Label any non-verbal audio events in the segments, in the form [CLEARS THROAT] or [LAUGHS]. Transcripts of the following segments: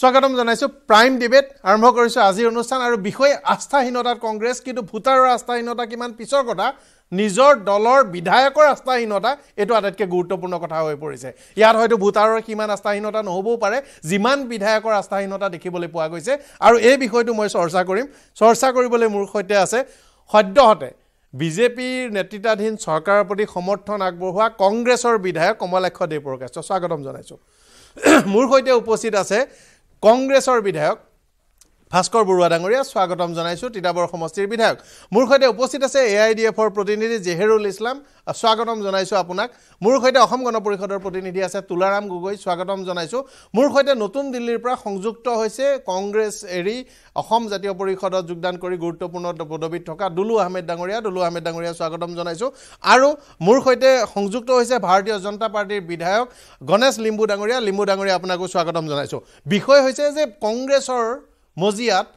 স্বাগতম জনাইছোঁ prime debate আৰম্ভ কৰিছোঁ আজিৰ অনুষ্ঠান আৰু বিষয়ে আস্থাহীনতাত কংগ্ৰেছ কিন্তু ভোটাৰৰ আস্থাহীনতা কিমান পিছৰ কথা নিজৰ দলৰ বিধায়কৰ আস্থাহীনতা এইটো আটাইতকৈ গুৰুত্বপূৰ্ণ কথা হৈ পৰিছে ইয়াত হয়তো ভোটাৰৰ সিমান আস্থাহীনতা নহ'বও পাৰে যিমান বিধায়কৰ আস্থাহীনতা দেখিবলৈ পোৱা গৈছে আৰু এই বিষয়টো মই চৰ্চা কৰিম চৰ্চা কৰিবলৈ মোৰ সৈতে আছে সদ্যহতে বিজেপিৰ নেতৃত্বাধীন চৰকাৰৰ প্ৰতি সমৰ্থন আগবঢ়োৱা কংগ্ৰেছৰ বিধায়ক কমলাক্ষ দেৱপ্ৰকাশ্য স্বাগতম জনাইছোঁ [CLEARS THROAT] মোৰ সৈতে উপস্থিত আছে কংগ্ৰেছৰ বিধায়ক ভাস্কৰ বৰুৱা ডাঙৰীয়া স্বাগতম জনাইছোঁ তিতাবৰ সমষ্টিৰ বিধায়ক মোৰ সৈতে উপস্থিত আছে এ আই ডি এফৰ প্ৰতিনিধি জেহেৰুল ইছলাম স্বাগতম জনাইছোঁ আপোনাক মোৰ সৈতে অসম গণ পৰিষদৰ প্ৰতিনিধি আছে তুলাৰাম গগৈ স্বাগতম জনাইছোঁ মোৰ সৈতে নতুন দিল্লীৰ পৰা সংযুক্ত হৈছে কংগ্ৰেছ এৰি অসম জাতীয় পৰিষদত যোগদান কৰি গুৰুত্বপূৰ্ণ পদবীত থকা দুলু আহমেদ ডাঙৰীয়া দুলু আহমেদ ডাঙৰীয়া স্বাগতম জনাইছোঁ আৰু মোৰ সৈতে সংযুক্ত হৈছে ভাৰতীয় জনতা পাৰ্টীৰ বিধায়ক গণেশ লিম্বু ডাঙৰীয়া লিম্বু ডাঙৰীয়া আপোনাকো স্বাগতম জনাইছোঁ বিষয় হৈছে যে কংগ্ৰেছৰ মজিয়াত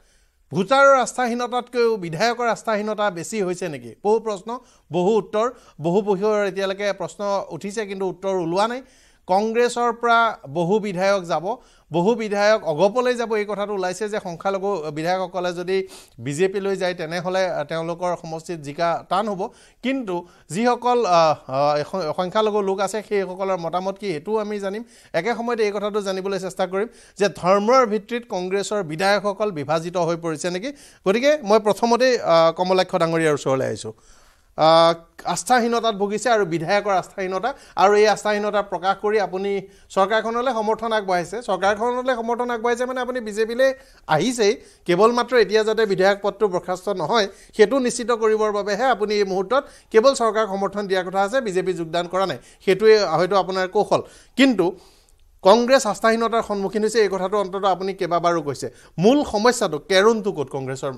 ভোটাৰৰ আস্থাহীনতাতকৈও বিধায়কৰ আস্থাহীনতা বেছি হৈছে নেকি বহু প্ৰশ্ন বহু উত্তৰ বহু পুহিৰ এতিয়ালৈকে প্ৰশ্ন উঠিছে কিন্তু উত্তৰ ওলোৱা নাই কংগ্ৰেছৰ পৰা বহু বিধায়ক যাব বহু বিধায়ক অগপলৈ যাব এই কথাটো ওলাইছে যে সংখ্যালঘু বিধায়কসকলে যদি বিজেপি লৈ যায় তেনেহ'লে তেওঁলোকৰ সমষ্টিত জিকা টান হ'ব কিন্তু যিসকল সংখ্যালঘু লোক আছে সেইসকলৰ মতামত কি সেইটোও আমি জানিম একে সময়তে এই কথাটো জানিবলৈ চেষ্টা কৰিম যে ধৰ্মৰ ভিত্তিত কংগ্ৰেছৰ বিধায়কসকল বিভাজিত হৈ পৰিছে নেকি গতিকে মই প্ৰথমতেই কমলাক্ষ ডাঙৰীয়াৰ ওচৰলৈ আহিছোঁ আস্থাহীনতাত ভুগিছে আৰু বিধায়কৰ আস্থাহীনতা আৰু এই আস্থাহীনতা প্ৰকাশ কৰি আপুনি চৰকাৰখনলৈ সমৰ্থন আগবঢ়াইছে চৰকাৰখনলৈ সমৰ্থন আগবঢ়াইছে মানে আপুনি বিজেপিলৈ আহিছেই কেৱল মাত্ৰ এতিয়া যাতে বিধায়ক পদটো বৰ্খাস্ত নহয় সেইটো নিশ্চিত কৰিবৰ বাবেহে আপুনি এই মুহূৰ্তত কেৱল চৰকাৰক সমৰ্থন দিয়াৰ কথা আছে বিজেপি যোগদান কৰা নাই সেইটোৱে হয়তো আপোনাৰ কৌশল কিন্তু কংগ্ৰেছ আস্থাহীনতাৰ সন্মুখীন হৈছে এই কথাটো অন্ততঃ আপুনি কেইবাবাৰো কৈছে মূল সমস্যাটো কেৰুণটো ক'ত কংগ্ৰেছৰ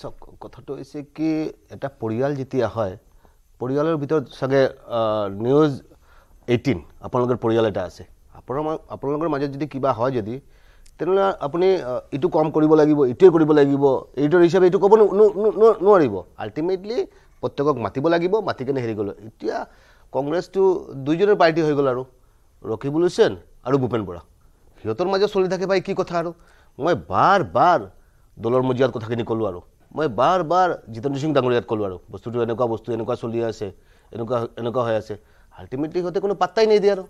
চাওক কথাটো হৈছে কি এটা পৰিয়াল যেতিয়া হয় পৰিয়ালৰ ভিতৰত চাগে নিউজ এইটিন আপোনালোকৰ পৰিয়াল এটা আছে আপোনাৰ আপোনালোকৰ মাজত যদি কিবা হয় যদি তেনেহ'লে আপুনি ইটো কম কৰিব লাগিব ইটোৱে কৰিব লাগিব এইটোৰ হিচাপে এইটো ক'ব নোৱাৰিব আল্টিমেটলি প্ৰত্যেকক মাতিব লাগিব মাতি কেনে হেৰি গ'লোঁ এতিয়া কংগ্ৰেছটো দুইজনৰ পাৰ্টি হৈ গ'ল আৰু ৰকিবুল হুছেন আৰু ভূপেন বৰা সিহঁতৰ মাজত চলি থাকে পাই কি কথা আৰু মই বাৰ বাৰ দলৰ মজিয়াত কথাখিনি ক'লোঁ আৰু মই বাৰ বাৰ জিতেন্দ্ৰ সিং ডাঙৰীয়াত ক'লোঁ আৰু বস্তুটো এনেকুৱা বস্তু এনেকুৱা চলি আছে এনেকুৱা এনেকুৱা হৈ আছে আল্টিমেটলি সিহঁতে কোনো পাত্তাই নিদিয়ে আৰু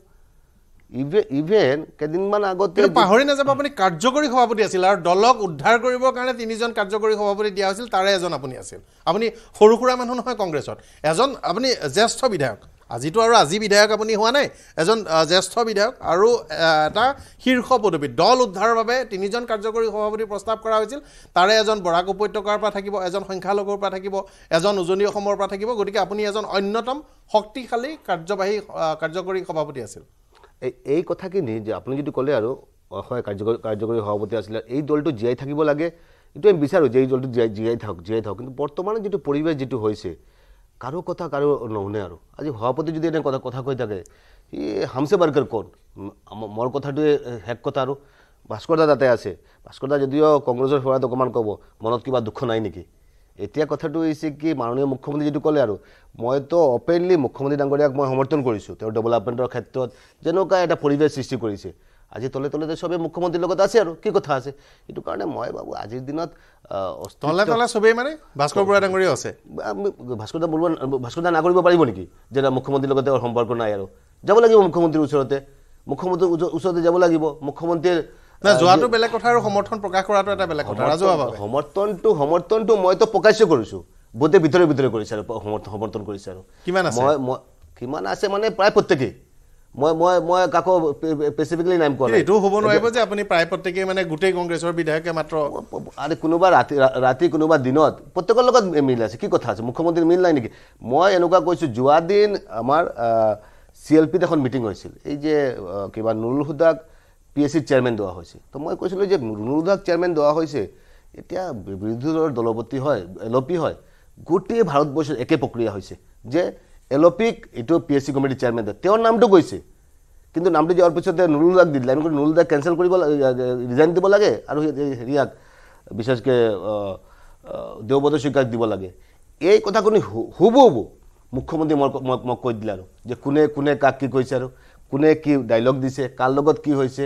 ইভেন কেইদিনমান আগতে পাহৰি নাযাব আপুনি কাৰ্যকৰী সভাপতি আছিল আৰু দলক উদ্ধাৰ কৰিবৰ কাৰণে তিনিজন কাৰ্যকৰী সভাপতি দিয়া হৈছিল তাৰে এজন আপুনি আছিল আপুনি সৰু সুৰা মানুহ নহয় কংগ্ৰেছত এজন আপুনি জ্যেষ্ঠ বিধায়ক আজিতো আৰু আজি বিধায়ক আপুনি হোৱা নাই এজন জ্যেষ্ঠ বিধায়ক আৰু এটা শীৰ্ষ পদবী দল উদ্ধাৰৰ বাবে তিনিজন কাৰ্যকৰী সভাপতি প্ৰস্তাৱ কৰা হৈছিল তাৰে এজন বৰাক উপত্যকাৰ পৰা থাকিব এজন সংখ্যালঘুৰ পৰা থাকিব এজন উজনি অসমৰ পৰা থাকিব গতিকে আপুনি এজন অন্যতম শক্তিশালী কাৰ্যবাহী কাৰ্যকৰী সভাপতি আছিল এই এই কথাখিনি যে আপুনি যদি ক'লে আৰু হয় কাৰ্যকৰী কাৰ্যকৰী সভাপতি আছিলে এই দলটো জীয়াই থাকিব লাগে এইটো আমি বিচাৰোঁ যে এই দলটো জীয়াই জীয়াই থাকক জীয়াই থাকক কিন্তু বৰ্তমানৰ যিটো পৰিৱেশ যিটো হৈছে কাৰো কথা কাৰো নুশুনে আৰু আজি সভাপতি যদি এনে কথা কথা কৈ থাকে সি হামছে বাৰ্গাৰ কোন মোৰ কথাটোৱে শেষ কথা আৰু ভাস্কৰ দা তাতে আছে ভাস্কৰ দা যদিও কংগ্ৰেছৰ সেৱাত অকণমান ক'ব মনত কিবা দুখ নাই নেকি এতিয়া কথাটো হৈছে কি মাননীয় মুখ্যমন্ত্ৰী যিটো ক'লে আৰু মইতো অপেনলি মুখ্যমন্ত্ৰী ডাঙৰীয়াক মই সমৰ্থন কৰিছোঁ তেওঁৰ ডেভেলপমেণ্টৰ ক্ষেত্ৰত যেনেকুৱা এটা পৰিৱেশ সৃষ্টি কৰিছে আজি তলে তলে তো সবে মুখ্যমন্ত্রীর লগত আছে আর কি কথা আছে এইটো কারণে মই বাবু আজির দিনত তলে তলে সবেই মানে ভাস্কর বড়া ডাঙরি আছে ভাস্কর দা বলবা ভাস্কর দা নাগরিব পারিব নেকি যেটা মুখ্যমন্ত্রীর লগত সম্পর্ক নাই আর যাব লাগিব মুখ্যমন্ত্রীর উচরতে মুখ্যমন্ত্রীর উচরতে যাব লাগিব মুখ্যমন্ত্রীর না যোৱাটো বেলেগ কথা আৰু সমৰ্থন প্ৰকাশ কৰাটো এটা বেলেগ কথা ৰাজহুৱাভাৱে সমৰ্থনটো সমৰ্থনটো মইতো প্ৰকাশ্য কৰিছোঁ বহুতে ভিতৰে ভিতৰে কৰিছে আৰু সমৰ্থন সমৰ্থন কৰিছে আৰু কিমান আছে মই কিমান আছে মানে প্ৰায় প্ৰত্যেকেই মই মই মই কাকো স্পেচিফিকলি নাম কৰা এইটো হ'ব নোৱাৰিব যে আপুনি প্ৰায় প্ৰত্যেকেই মানে গোটেই কংগ্ৰেছৰ বিধায়কে মাত্ৰ আৰে কোনোবা ৰাতি ৰাতি কোনোবা দিনত প্ৰত্যেকৰ লগত মিল আছে কি কথা আছে মুখ্যমন্ত্ৰী মিল নাই নেকি মই এনেকুৱা কৈছোঁ যোৱা দিন আমাৰ চি এল পিত এখন মিটিং হৈছিল এই যে কিবা নুৰুল হুদাক পি এছ চিৰ চেয়াৰমেন দিয়া হৈছে তো মই কৈছিলোঁ যে নুৰুল হুদাক চেয়াৰমেন দিয়া হৈছে এতিয়া বিৰোধী দলৰ দলপতি হয় এল অ' পি হয় গোটেই ভাৰতবৰ্ষত একে প্ৰক্ৰিয়া হৈছে যে এল'পিক অ' এইটো পি এছ চি কমিটিৰ চেয়াৰমেন তেওঁৰ নামটো গৈছে কিন্তু নামটো দিয়াৰ পিছতে নুৰুল দাক দিলে আমি নুৰুল দাক কেঞ্চেল কৰিব ৰিজাইন দিব লাগে আৰু হেৰিয়াক বিশেষকৈ দেওবদ স্বীকাৰ দিব লাগে এই কথাখিনি হ'ব হুব মুখ্যমন্ত্ৰীয়ে মই মই কৈ দিলে আৰু যে কোনে কোনে কাক কি কৈছে আৰু কোনে কি ডাইলগ দিছে কাৰ লগত কি হৈছে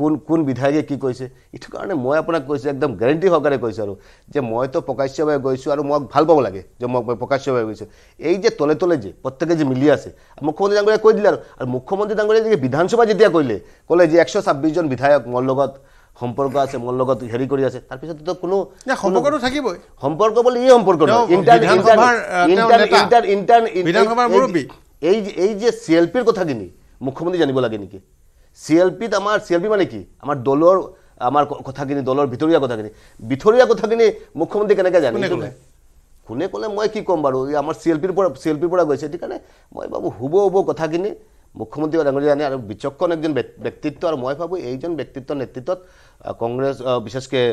কোন কোন বিধায়কে কি কৈছে এইটো কাৰণে মই আপোনাক কৈছোঁ একদম গেৰেণ্টি সহকাৰে কৈছোঁ আৰু যে মইতো প্ৰকাশ্যভাৱে গৈছোঁ আৰু মোক ভাল পাব লাগে যে মই মই প্ৰকাশ্যভাৱে গৈছোঁ এই যে তলে তলে যে প্ৰত্যেকে যে মিলি আছে মুখ্যমন্ত্ৰী ডাঙৰীয়া কৈ দিলে আৰু আৰু মুখ্যমন্ত্ৰী ডাঙৰীয়া যে বিধানসভা যেতিয়া কৰিলে ক'লে যে একশ ছাব্বিছজন বিধায়ক মোৰ লগত সম্পৰ্ক আছে মোৰ লগত হেৰি কৰি আছে তাৰপিছততো কোনো সম্পৰ্কটো থাকিবই সম্পৰ্ক বুলি এই সম্পৰ্ক এই এই যে চি এল পিৰ কথাখিনি মুখ্যমন্ত্ৰী জানিব লাগে নেকি চি এল পিত আমাৰ চি এল পি মানে কি আমাৰ দলৰ আমাৰ কথাখিনি দলৰ ভিতৰীয়া কথাখিনি ভিতৰীয়া কথাখিনি মুখ্যমন্ত্ৰী কেনেকৈ জানে কোনে ক'লে মই কি ক'ম বাৰু এই আমাৰ চি এল পিৰ পৰা চি এল পিৰ পৰা গৈছে সেইকাৰণে মই ভাবোঁ হ'ব হ'ব কথাখিনি মুখ্যমন্ত্ৰী ডাঙৰ জানে আৰু বিচক্ষণ এজন ব্যক্তিত্ব আৰু মই ভাবোঁ এইজন ব্যক্তিত্ব নেতৃত্বত কংগ্ৰেছ বিশেষকৈ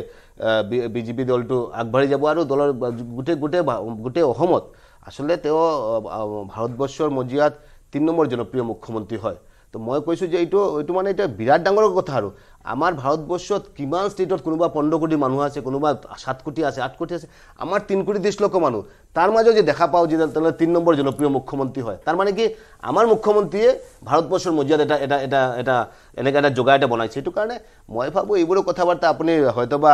বিজেপি দলটো আগবাঢ়ি যাব আৰু দলৰ গোটেই গোটেই গোটেই অসমত আচলতে তেওঁ ভাৰতবৰ্ষৰ মজিয়াত তিনি নম্বৰ জনপ্ৰিয় মুখ্যমন্ত্ৰী হয় তো মই কৈছোঁ যে এইটো এইটো মানে এতিয়া বিৰাট ডাঙৰ কথা আৰু আমাৰ ভাৰতবৰ্ষত কিমান ষ্টেটত কোনোবা পোন্ধৰ কোটি মানুহ আছে কোনোবা সাত কোটি আছে আঠ কোটি আছে আমাৰ তিনি কোটি ত্ৰিছ লক্ষ মানুহ তাৰ মাজত যে দেখা পাওঁ যে তেনেহ'লে তিনি নম্বৰ জনপ্ৰিয় মুখ্যমন্ত্ৰী হয় তাৰমানে কি আমাৰ মুখ্যমন্ত্ৰীয়ে ভাৰতবৰ্ষৰ মজিয়াত এটা এটা এটা এটা এনেকুৱা এটা যোগাৰ এটা বনাইছে সেইটো কাৰণে মই ভাবোঁ এইবোৰ কথা বাৰ্তা আপুনি হয়তোবা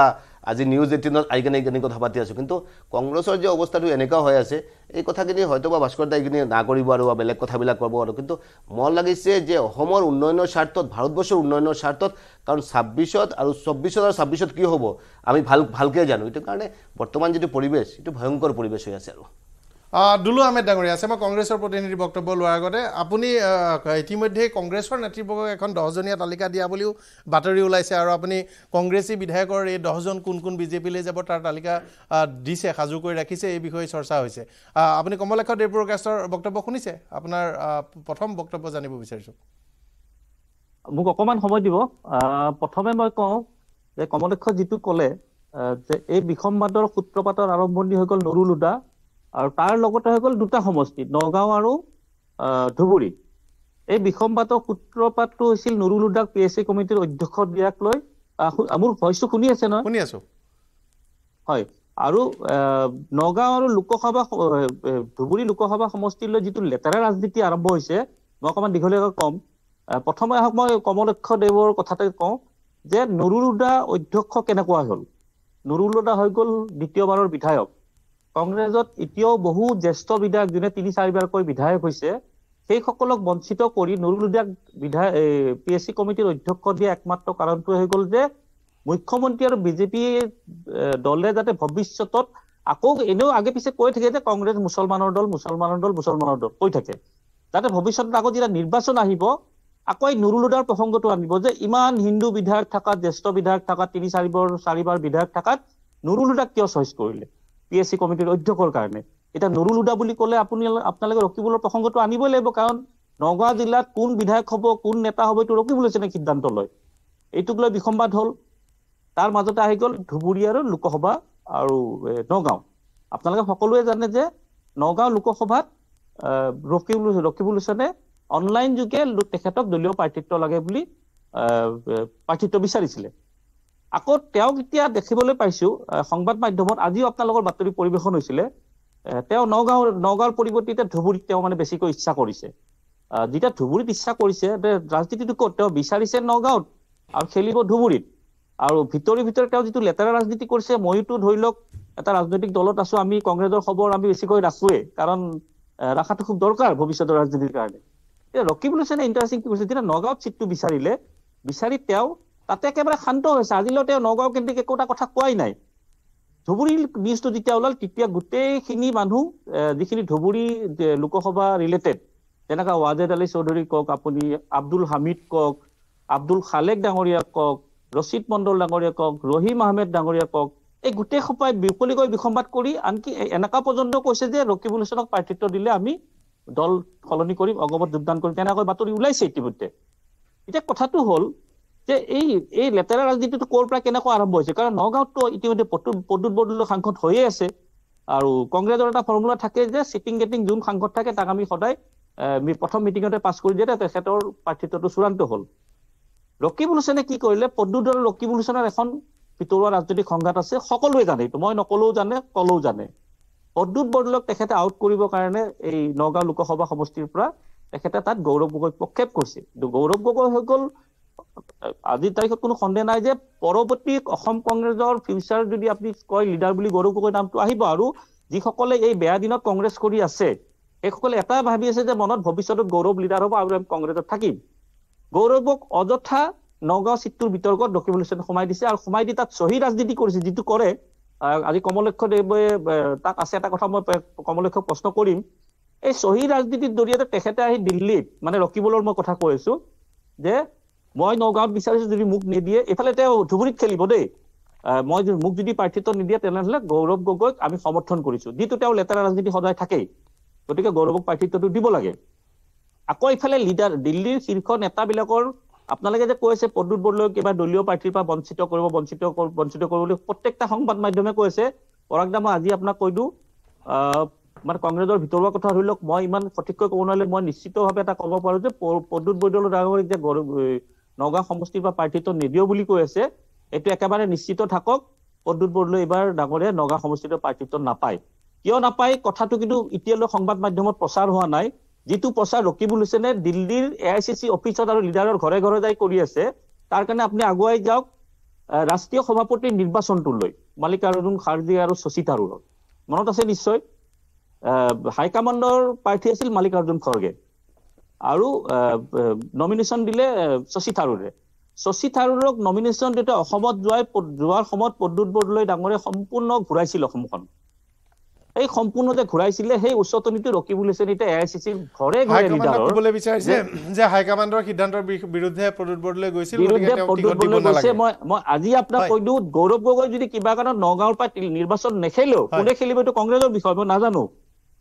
আজি নিউজ এইটিনত আহিকেনে এইখিনি কথা পাতি আছোঁ কিন্তু কংগ্ৰেছৰ যে অৱস্থাটো এনেকুৱা হৈ আছে এই কথাখিনি হয়তো বা ভাস্কৰ দাই এইখিনি না কৰিব আৰু বা বেলেগ কথাবিলাক ক'ব আৰু কিন্তু মন লাগিছে যে অসমৰ উন্নয়নৰ স্বাৰ্থত ভাৰতবৰ্ষৰ উন্নয়নৰ স্বাৰ্থত কাৰণ ছাব্বিছত আৰু চৌব্বিছত আৰু ছাব্বিছত কি হ'ব আমি ভাল ভালকৈ জানো এইটো কাৰণে বৰ্তমান যিটো পৰিৱেশ এইটো ভয়ংকৰ পৰিৱেশ হৈ আছে আৰু দুলু আহমেদ ডাঙৰীয়া আছে মই কংগ্ৰেছৰ প্ৰতিনিধি বক্তব্য লোৱাৰ আগতে আপুনি ইতিমধ্যে কংগ্ৰেছৰ নেতৃবৰ্গক এখন দহজনীয়া তালিকা দিয়া বুলিও বাতৰি ওলাইছে আৰু আপুনি কংগ্ৰেছী বিধায়কৰ এই দহজন কোন কোন বিজেপিলৈ যাব তাৰ তালিকা দিছে সাজু কৰি ৰাখিছে এই বিষয়ে চৰ্চা হৈছে আপুনি কমলেখ দেৱপ্ৰকাশৰ বক্তব্য শুনিছে আপোনাৰ প্ৰথম বক্তব্য জানিব বিচাৰিছোঁ মোক অকণমান সময় দিব প্ৰথমে মই কওঁ যে কমলেক্ষ যিটো ক'লে যে এই বিসম্বাদৰ সূত্ৰপাতৰ আৰম্ভণি হৈ গ'ল নৰুলুদা আৰু তাৰ লগতে হৈ গ'ল দুটা সমষ্টি নগাঁও আৰু ধুবুৰী এই বিসম্বাদৰ সূত্ৰপাতটো হৈছিল নুৰুল হুদাক পি এছ চি কমিটিৰ অধ্যক্ষ দিয়াক লৈ মোৰ ভইচটো শুনি আছে নহয় শুনি আছো হয় আৰু নগাঁও আৰু লোকসভা ধুবুৰী লোকসভা সমষ্টিলৈ যিটো লেতেৰা ৰাজনীতি আৰম্ভ হৈছে মই অকণমান দীঘলীয়াকৈ ক'ম প্ৰথমে আহক মই কমলক্ষ দেৱৰ কথাতে কওঁ যে নুৰুল অধ্যক্ষ কেনেকুৱা হ'ল নুৰুল হৈ গ'ল দ্বিতীয়বাৰৰ বিধায়ক কংগ্ৰেছত এতিয়াও বহু জ্যেষ্ঠ বিধায়ক যোনে তিনি চাৰিবাৰকৈ বিধায়ক হৈছে সেইসকলক বঞ্চিত কৰি নুৰুল ইদাক বিধায়ক পি এছ চি কমিটিৰ অধ্যক্ষ দিয়া একমাত্ৰ কাৰণটো হৈ গ'ল যে মুখ্যমন্ত্ৰী আৰু বিজেপি দলে যাতে ভৱিষ্যতত আকৌ এনেও আগে পিছে কৈ থাকে যে কংগ্ৰেছ মুছলমানৰ দল মুছলমানৰ দল মুছলমানৰ দল কৈ থাকে যাতে ভৱিষ্যতত আকৌ যেতিয়া নিৰ্বাচন আহিব আকৌ এই নুৰুল ইদাৰ প্ৰসংগটো আনিব যে ইমান হিন্দু বিধায়ক থকা জ্যেষ্ঠ বিধায়ক থকা তিনি চাৰিবাৰ চাৰিবাৰ বিধায়ক থকাত নুৰুল ইদাক কিয় চইচ কৰিলে পি এছ চি কমিটিৰ অধ্যক্ষৰ কাৰণে এতিয়া নৰুল হুদা বুলি ক'লে আপুনি আপোনালোকে ৰখিবলৈ প্ৰসংগটো আনিবই লাগিব কাৰণ নগাঁও জিলাত কোন বিধায়ক হ'ব কোন নেতা হ'ব এইটো ৰখিবলৈ যেনে সিদ্ধান্ত লয় এইটোক লৈ বিসম্বাদ হ'ল তাৰ মাজতে আহি গ'ল ধুবুৰী আৰু লোকসভা আৰু নগাঁও আপোনালোকে সকলোৱে জানে যে নগাঁও লোকসভাত ৰকিবুল ৰকিবুল হুছেনে অনলাইন যোগে তেখেতক দলীয় প্ৰাৰ্থিত্ব লাগে বুলি প্ৰাৰ্থিত্ব বিচাৰিছিলে আকৌ তেওঁক এতিয়া দেখিবলৈ পাইছো সংবাদ মাধ্যমত আজিও আপোনালোকৰ বাতৰি পৰিৱেশন হৈছিলে তেওঁ নগাঁও নগাঁৱৰ পৰিৱৰ্তে ধুবুৰীত তেওঁ মানে বেছিকৈ ইচ্ছা কৰিছে যেতিয়া ধুবুৰীত ইচ্ছা কৰিছে ৰাজনীতিটো ক'ত তেওঁ বিচাৰিছে নগাঁৱত আৰু খেলিব ধুবুৰীত আৰু ভিতৰি ভিতৰত তেওঁ যিটো লেতেৰা ৰাজনীতি কৰিছে ময়োতো ধৰি লওক এটা ৰাজনৈতিক দলত আছো আমি কংগ্ৰেছৰ খবৰ আমি বেছিকৈ ৰাখোৱে কাৰণ ৰাখাটো খুব দৰকাৰ ভৱিষ্যতৰ ৰাজনীতিৰ কাৰণে এতিয়া ৰকিবুল হুছেনে ইণ্টাৰেষ্টিং কি কৰিছে যেতিয়া নগাঁৱত চিটটো বিচাৰিলে বিচাৰি তেওঁ তাতে একেবাৰে শান্ত হৈছে আজিলৈ তেওঁ নগাঁও কেন্দ্ৰিক একোটা কথা কোৱাই নাই ধুবুৰী নিউজটো যেতিয়া ওলাল তেতিয়া গোটেইখিনি মানুহ যিখিনি ধুবুৰী লোকসভা ৰিলেটেড যেনেকুৱা ৱাজেদ আলী চৌধুৰী কওক আপুনি আব্দুল হামিদ কওক আব্দুল খালেক ডাঙৰীয়া কওক ৰচিদ মণ্ডল ডাঙৰীয়া কওক ৰহিম আহমেদ ডাঙৰীয়া কওক এই গোটেই সোপাই বিপুলিকৈ বিসম্বাদ কৰি আনকি এনেকুৱা পৰ্যন্ত কৈছে যে ৰকিবুল হোচেনক প্ৰাৰ্থিত্ব দিলে আমি দল সলনি কৰিম অগপত যোগদান কৰিম তেনেকৈ বাতৰি ওলাইছে ইতিমধ্যে এতিয়া কথাটো হ'ল যে এই এই লেতেৰা ৰাজনীতিটো ক'ৰ পৰা কেনেকুৱা আৰম্ভ হৈছে কাৰণ নগাঁৱততো ইতিমধ্যে প্ৰদ্যুৎ বৰদলৈ সাংসদ হৈয়ে আছে আৰু কংগ্ৰেছৰ এটা ফৰ্মুলা থাকে যে চিটিং গেটিং যোন সাংসদ থাকে তাক আমি সদায় প্ৰথম মিটিঙতে পাছ কৰি দিয়ে তেখেতৰ প্ৰাৰ্থিত্বটো চূড়ান্ত হ'ল লকিবুল হুছেনে কি কৰিলে পদ্যুৎ আৰু লকিবুল হুচেনৰ এখন ভিতৰুৱা ৰাজনৈতিক সংঘাত আছে সকলোৱে জানে এইটো মই নকলেও জানে কলেও জানে পদ্যুৎ বৰদলক তেখেতে আউট কৰিবৰ কাৰণে এই নগাঁও লোকসভা সমষ্টিৰ পৰা তেখেতে তাত গৌৰৱ গগৈ প্ৰক্ষেপ কৰিছে কিন্তু গৌৰৱ গগৈ হৈ গ'ল আজিৰ তাৰিখত কোনো সন্দেহ নাই যে পৰৱৰ্তী অসম কংগ্ৰেছৰ ফিউচাৰ যদি আপুনি কয় লিডাৰ বুলি গৌৰৱ গগৈ নামটো আহিব আৰু যিসকলে এই বেয়া দিনত কংগ্ৰেছ কৰি আছে সেইসকলে এটাই ভাবি আছে যে মনত ভৱিষ্যতত গৌৰৱ লিডাৰ হ'ব আৰু আমি কংগ্ৰেছত থাকিম গৌৰৱক অযথা নগাঁও চিটটোৰ বিতৰ্কত ডকুমেণ্টেশ্যন সোমাই দিছে আৰু সোমাই দি তাত চহী ৰাজনীতি কৰিছে যিটো কৰে আজি কমলক্ষ দেৱে তাক আছে এটা কথা মই কমলক্ষক প্ৰশ্ন কৰিম এই চহী ৰাজনীতিৰ জৰিয়তে তেখেতে আহি দিল্লীত মানে ৰকিবলৰ মই কথা কৈ আছো যে মই নগাঁৱত বিচাৰিছো যদি মোক নিদিয়ে এইফালে তেওঁ ধুবুৰীত খেলিব দেই মই মোক যদি প্ৰাৰ্থিত্ব নিদিয়ে তেনেহ'লে গৌৰৱ গগৈক আমি সমৰ্থন কৰিছো যিটো তেওঁ লেতেৰা ৰাজনীতি সদায় থাকেই গতিকে গৌৰৱক প্ৰাৰ্থিত্বটো দিব লাগে আকৌ এইফালে লিডাৰ দিল্লীৰ শীৰ্ষ নেতাবিলাকৰ আপোনালোকে যে কৈ আছে পদুত বৰলৈ কিবা দলীয় প্ৰাৰ্থীৰ পৰা বঞ্চিত কৰিব বঞ্চিত বঞ্চিত কৰিব বুলি প্ৰত্যেকটা সংবাদ মাধ্যমে কৈ আছে পৰাগ দা মই আজি আপোনাক কৈ দিওঁ মানে কংগ্ৰেছৰ ভিতৰুৱা কথা ধৰি লওক মই ইমান সঠিককৈ ক'ব নোৱাৰিলে মই নিশ্চিতভাৱে এটা ক'ব পাৰোঁ যে প্ৰদ্যুৎ বৈদলৰ ডাঙৰ যে নগাঁও সমষ্টিৰ পৰা প্ৰাৰ্থিত্ব নিদিয় বুলি কৈ আছে এইটো একেবাৰে নিশ্চিত থাকক পদ্যুৎ বৰদলৈ এইবাৰ ডাঙৰে নগাঁও সমষ্টিৰ পৰা প্ৰাৰ্থিত্ব নাপায় কিয় নাপায় কথাটো কিন্তু এতিয়ালৈ সংবাদ মাধ্যমত প্ৰচাৰ হোৱা নাই যিটো প্ৰচাৰ ৰখিবলৈ লৈছেনে দিল্লীৰ এ আই চি চি অফিচত আৰু লিডাৰৰ ঘৰে ঘৰে যাই কৰি আছে তাৰ কাৰণে আপুনি আগুৱাই যাওক ৰাষ্ট্ৰীয় সভাপতিৰ নিৰ্বাচনটোলৈ মালিক অৰুণ খাৰ্জি আৰু শশী থাৰুৰৰ মনত আছে নিশ্চয় হাইকামাণ্ডৰ প্ৰাৰ্থী আছিল মাল্লিকাৰ্জুন অৰ্জুন খৰ্গে আৰু নমিনেশ্যন দিলে শশী থাৰুৰে শশী থাৰুৰক নমিনেশ্যন দিওঁতে অসমত যোৱাই যোৱাৰ সময়ত পদ্যুৎ বৰদলৈ ডাঙৰে সম্পূৰ্ণ ঘূৰাইছিল অসমখন এই সম্পূৰ্ণতে ঘূৰাইছিলে সেই উচ্চতনীটো ৰখি বুলিছে এতিয়া এ আই চি চিৰ ঘৰে ঘৰে বিচাৰিছে যে হাইকমাণ্ডৰ সিদ্ধান্তৰ বিৰুদ্ধে পদ্যুৎ বৰদলৈ গৈছিল বিৰুদ্ধে পদ্যুৎ বৰদলৈ গৈছে মই মই আজি আপোনাক কৈ দিওঁ গৌৰৱ গগৈ যদি কিবা কাৰণত নগাঁৱৰ পৰা নিৰ্বাচন নেখেলেও কোনে খেলিব এইটো কংগ্ৰেছৰ বিষয় মই নাজানো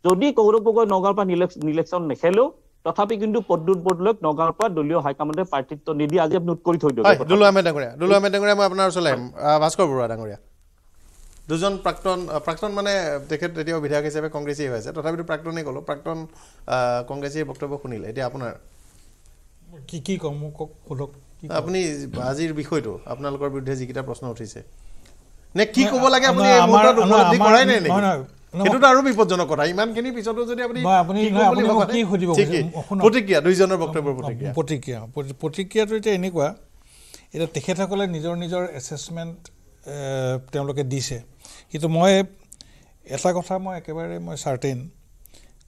যদি গৌৰৱ গগৈ নগাঁৱৰ পৰা নিলেকশ্যন নেখেলেও তথাপি কিন্তু পদ্যুত বৰদলৈক নগাঁৱৰ পৰা দলীয় হাইকমাণ্ডে প্ৰাৰ্থিত্ব নিদি আজি নোট কৰি থৈ দিয়ে ভাস্কৰ বৰুৱা ডাঙৰীয়া দুজন প্ৰাক্তন প্ৰাক্তন মানে তেখেত এতিয়াও বিধায়ক হিচাপে কংগ্ৰেছী হৈ আছে তথাপিতো প্ৰাক্তনে ক'লো প্ৰাক্তন কংগ্ৰেছীৰ বক্তব্য শুনিলে এতিয়া আপোনাৰ কি কি ক'ম কওক আপুনি আজিৰ বিষয়টো আপোনালোকৰ বিৰুদ্ধে যিকেইটা প্ৰশ্ন উঠিছে নে কি ক'ব লাগে আপুনি আৰু বিপদজনক প্ৰতিক্ৰিয়া প্ৰতিক্ৰিয়াটো এতিয়া এনেকুৱা এতিয়া তেখেতসকলে নিজৰ নিজৰ এছেছমেণ্ট তেওঁলোকে দিছে কিন্তু মই এটা কথা মই একেবাৰে মই চাৰ্টেইন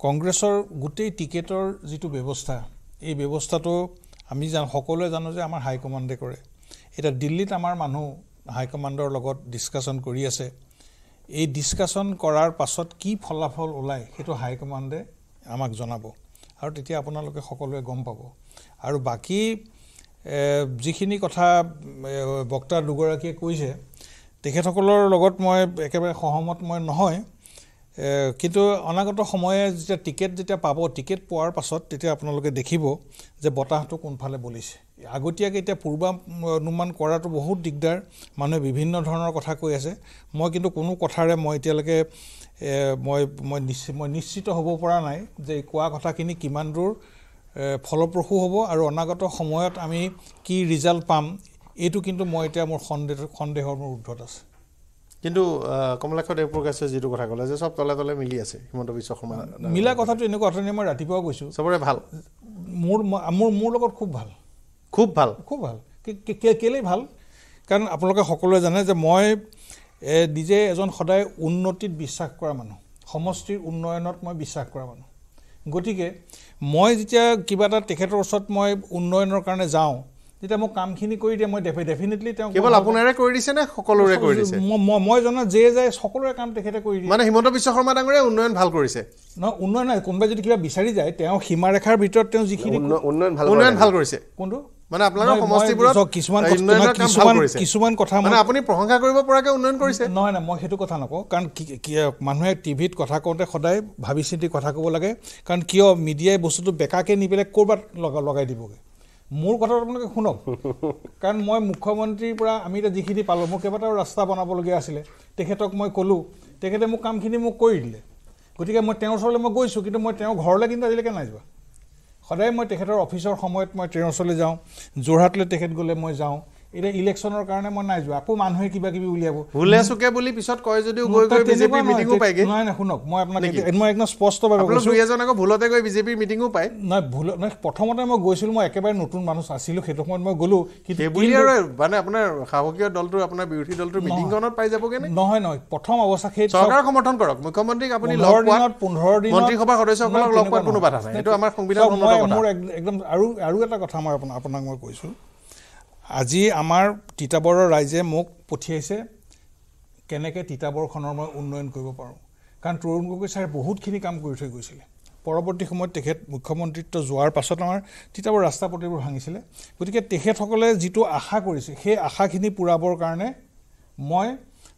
কংগ্ৰেছৰ গোটেই টিকেটৰ যিটো ব্যৱস্থা এই ব্যৱস্থাটো আমি জানো সকলোৱে জানো যে আমাৰ হাইকমাণ্ডে কৰে এতিয়া দিল্লীত আমাৰ মানুহ হাইকমাণ্ডৰ লগত ডিছকাশ্যন কৰি আছে এই ডিছকাশ্যন কৰাৰ পাছত কি ফলাফল ওলায় সেইটো হাইকমাণ্ডে আমাক জনাব আৰু তেতিয়া আপোনালোকে সকলোৱে গম পাব আৰু বাকী যিখিনি কথা বক্তা দুগৰাকীয়ে কৈছে তেখেতসকলৰ লগত মই একেবাৰে সহমত মই নহয় কিন্তু অনাগত সময়ে যেতিয়া টিকেট যেতিয়া পাব টিকেট পোৱাৰ পাছত তেতিয়া আপোনালোকে দেখিব যে বতাহটো কোনফালে বলিছে আগতীয়াকৈ এতিয়া পূৰ্বানুমান কৰাটো বহুত দিগদাৰ মানুহে বিভিন্ন ধৰণৰ কথা কৈ আছে মই কিন্তু কোনো কথাৰে মই এতিয়ালৈকে মই মই নিশ্চিত মই নিশ্চিত হ'ব পৰা নাই যে কোৱা কথাখিনি কিমান দূৰ ফলপ্ৰসূ হ'ব আৰু অনাগত সময়ত আমি কি ৰিজাল্ট পাম এইটো কিন্তু মই এতিয়া মোৰ সন্দেহ সন্দেহৰ মোৰ ঊৰ্ধত আছে কিন্তু কমলাক্ষ দেৱপ্ৰকাশে যিটো কথা ক'লে যে চব তলে তলে মিলি আছে হিমন্ত বিশ্ব শৰ্মা মিলা কথাটো এনেকুৱা কথা মই ৰাতিপুৱাও কৈছোঁ চবৰে ভাল মোৰ মোৰ মোৰ লগত খুব ভাল খুব ভাল খুব ভাল কেলেই ভাল কাৰণ আপোনালোকে সকলোৱে জানে যে মই নিজে এজন সদায় উন্নতিত বিশ্বাস কৰা মানুহ সমষ্টিৰ উন্নয়নত মই বিশ্বাস কৰা মানুহ গতিকে মই যেতিয়া কিবা এটা তেখেতৰ ওচৰত মই উন্নয়নৰ কাৰণে যাওঁ তেতিয়া মোক কামখিনি কৰি দিয়ে মই ডেফিনেটলি তেওঁ কেৱল আপোনাৰে কৰি দিছে নে সকলোৰে কৰি দিছে মই মই জনা যে যায় সকলোৰে কাম তেখেতে কৰি দিয়ে মানে হিমন্ত বিশ্ব শৰ্মা ডাঙৰে উন্নয়ন ভাল কৰিছে নহয় উন্নয়ন নাই কোনোবাই যদি কিবা বিচাৰি যায় তেওঁ সীমাৰেখাৰ ভিতৰত তেওঁ যিখিনি উন্নয়ন ভাল কৰিছে কোনটো মানে আপোনালোকৰ সমষ্টিপুৰত কিছুমান কথা মানে আপুনি প্ৰশংসা কৰিব পৰাকৈ উন্নয়ন কৰিছে নহয় নহয় মই সেইটো কথা নকওঁ কাৰণ মানুহে টিভিত কথা কওঁতে সদায় ভাবি চিন্তি কথা ক'ব লাগে কাৰণ কিয় মিডিয়াই বস্তুটো বেকাকৈ নি পেলাই ক'ৰবাত লগাই দিবগৈ মোৰ কথাটো আপোনালোকে শুনক [LAUGHS] কাৰণ মই মুখ্যমন্ত্ৰীৰ পৰা আমি এতিয়া যিখিনি পালোঁ মোৰ কেইবাটাও ৰাস্তা বনাবলগীয়া আছিলে তেখেতক মই ক'লোঁ তেখেতে মোক কামখিনি মোক কৰি দিলে গতিকে মই তেওঁৰ ওচৰলৈ মই গৈছোঁ কিন্তু মই তেওঁৰ ঘৰলৈ কিন্তু আজিলৈকে নাই যোৱা সদায় মই তেখেতৰ অফিচৰ সময়ত মই ট্ৰেইনৰ ওচৰলৈ যাওঁ যোৰহাটলৈ তেখেত গ'লে মই যাওঁ এতিয়া ইলেকশ্যনৰ কাৰণে মই নাই যোৱা আকৌ মানুহে কিবা কিবি উলিয়াব ভুলে চুকে বুলি পিছত কয় যদিও গৈ গৈ বিজেপি মিটিঙো পায়গে নাই নাই শুনক মই আপোনাক মই একদম স্পষ্টভাৱে কৈছো দুই এজন আকৌ ভুলতে গৈ বিজেপিৰ মিটিঙো পায় নাই ভুল নাই প্ৰথমতে মই গৈছিলোঁ মই একেবাৰে নতুন মানুহ আছিলোঁ সেইটো সময়ত মই গ'লো কিন্তু মানে আপোনাৰ শাসকীয় দলটো আপোনাৰ বিৰোধী দলটো মিটিংখনত পাই যাবগে নহয় নহয় প্ৰথম অৱস্থা সেই চৰকাৰ সমৰ্থন কৰক মুখ্যমন্ত্ৰীক আপুনি পোন্ধৰ দিন মন্ত্ৰীসভাৰ সদস্যসকলক লগ পোৱাৰ কোনো বাধা নাই এইটো আমাৰ সংবিধান একদম আৰু আৰু এটা কথা মই আপোনাক মই কৈছোঁ আজি আমাৰ তিতাবৰৰ ৰাইজে মোক পঠিয়াইছে কেনেকৈ তিতাবৰখনৰ মই উন্নয়ন কৰিব পাৰোঁ কাৰণ তৰুণ গগৈ ছাৰে বহুতখিনি কাম কৰি থৈ গৈছিলে পৰৱৰ্তী সময়ত তেখেত মুখ্যমন্ত্ৰীত্ব যোৱাৰ পাছত আমাৰ তিতাবৰ ৰাস্তা পদ্ধতিবোৰ ভাঙিছিলে গতিকে তেখেতসকলে যিটো আশা কৰিছে সেই আশাখিনি পূৰাবৰ কাৰণে মই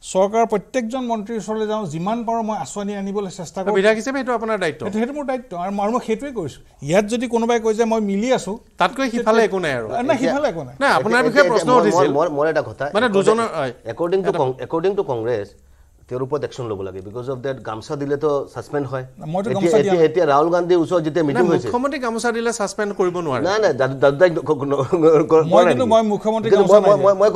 চৰকাৰৰ প্ৰত্যেকজন মন্ত্ৰীৰ ওচৰলৈ যাওঁ যিমান পাৰোঁ মই আঁচনি আনিবলৈ চেষ্টা কৰোঁ বিধায়ক হিচাপে সেইটো আপোনাৰ দায়িত্ব সেইটো মোৰ দায়িত্ব আৰু মই মই সেইটোৱে কৰিছোঁ ইয়াত যদি কোনোবাই কয় যে মই মিলি আছোঁ তাতকৈ সিফালে একো নাই আৰু নাই আপোনাৰ তেওঁৰ ওপৰত একশ্যন ল'ব লাগে বিকজ অফ দেট গামোচা দিলেতো চাচপেণ্ড হয় এতিয়া ৰাহুল গান্ধীৰ ওচৰত যেতিয়া মিটিং হৈছে মুখ্যমন্ত্ৰী গামোচা দিলে চাচপেণ্ড কৰিব নোৱাৰে নাই নাই দাদাই মই মুখ্যমন্ত্ৰী মই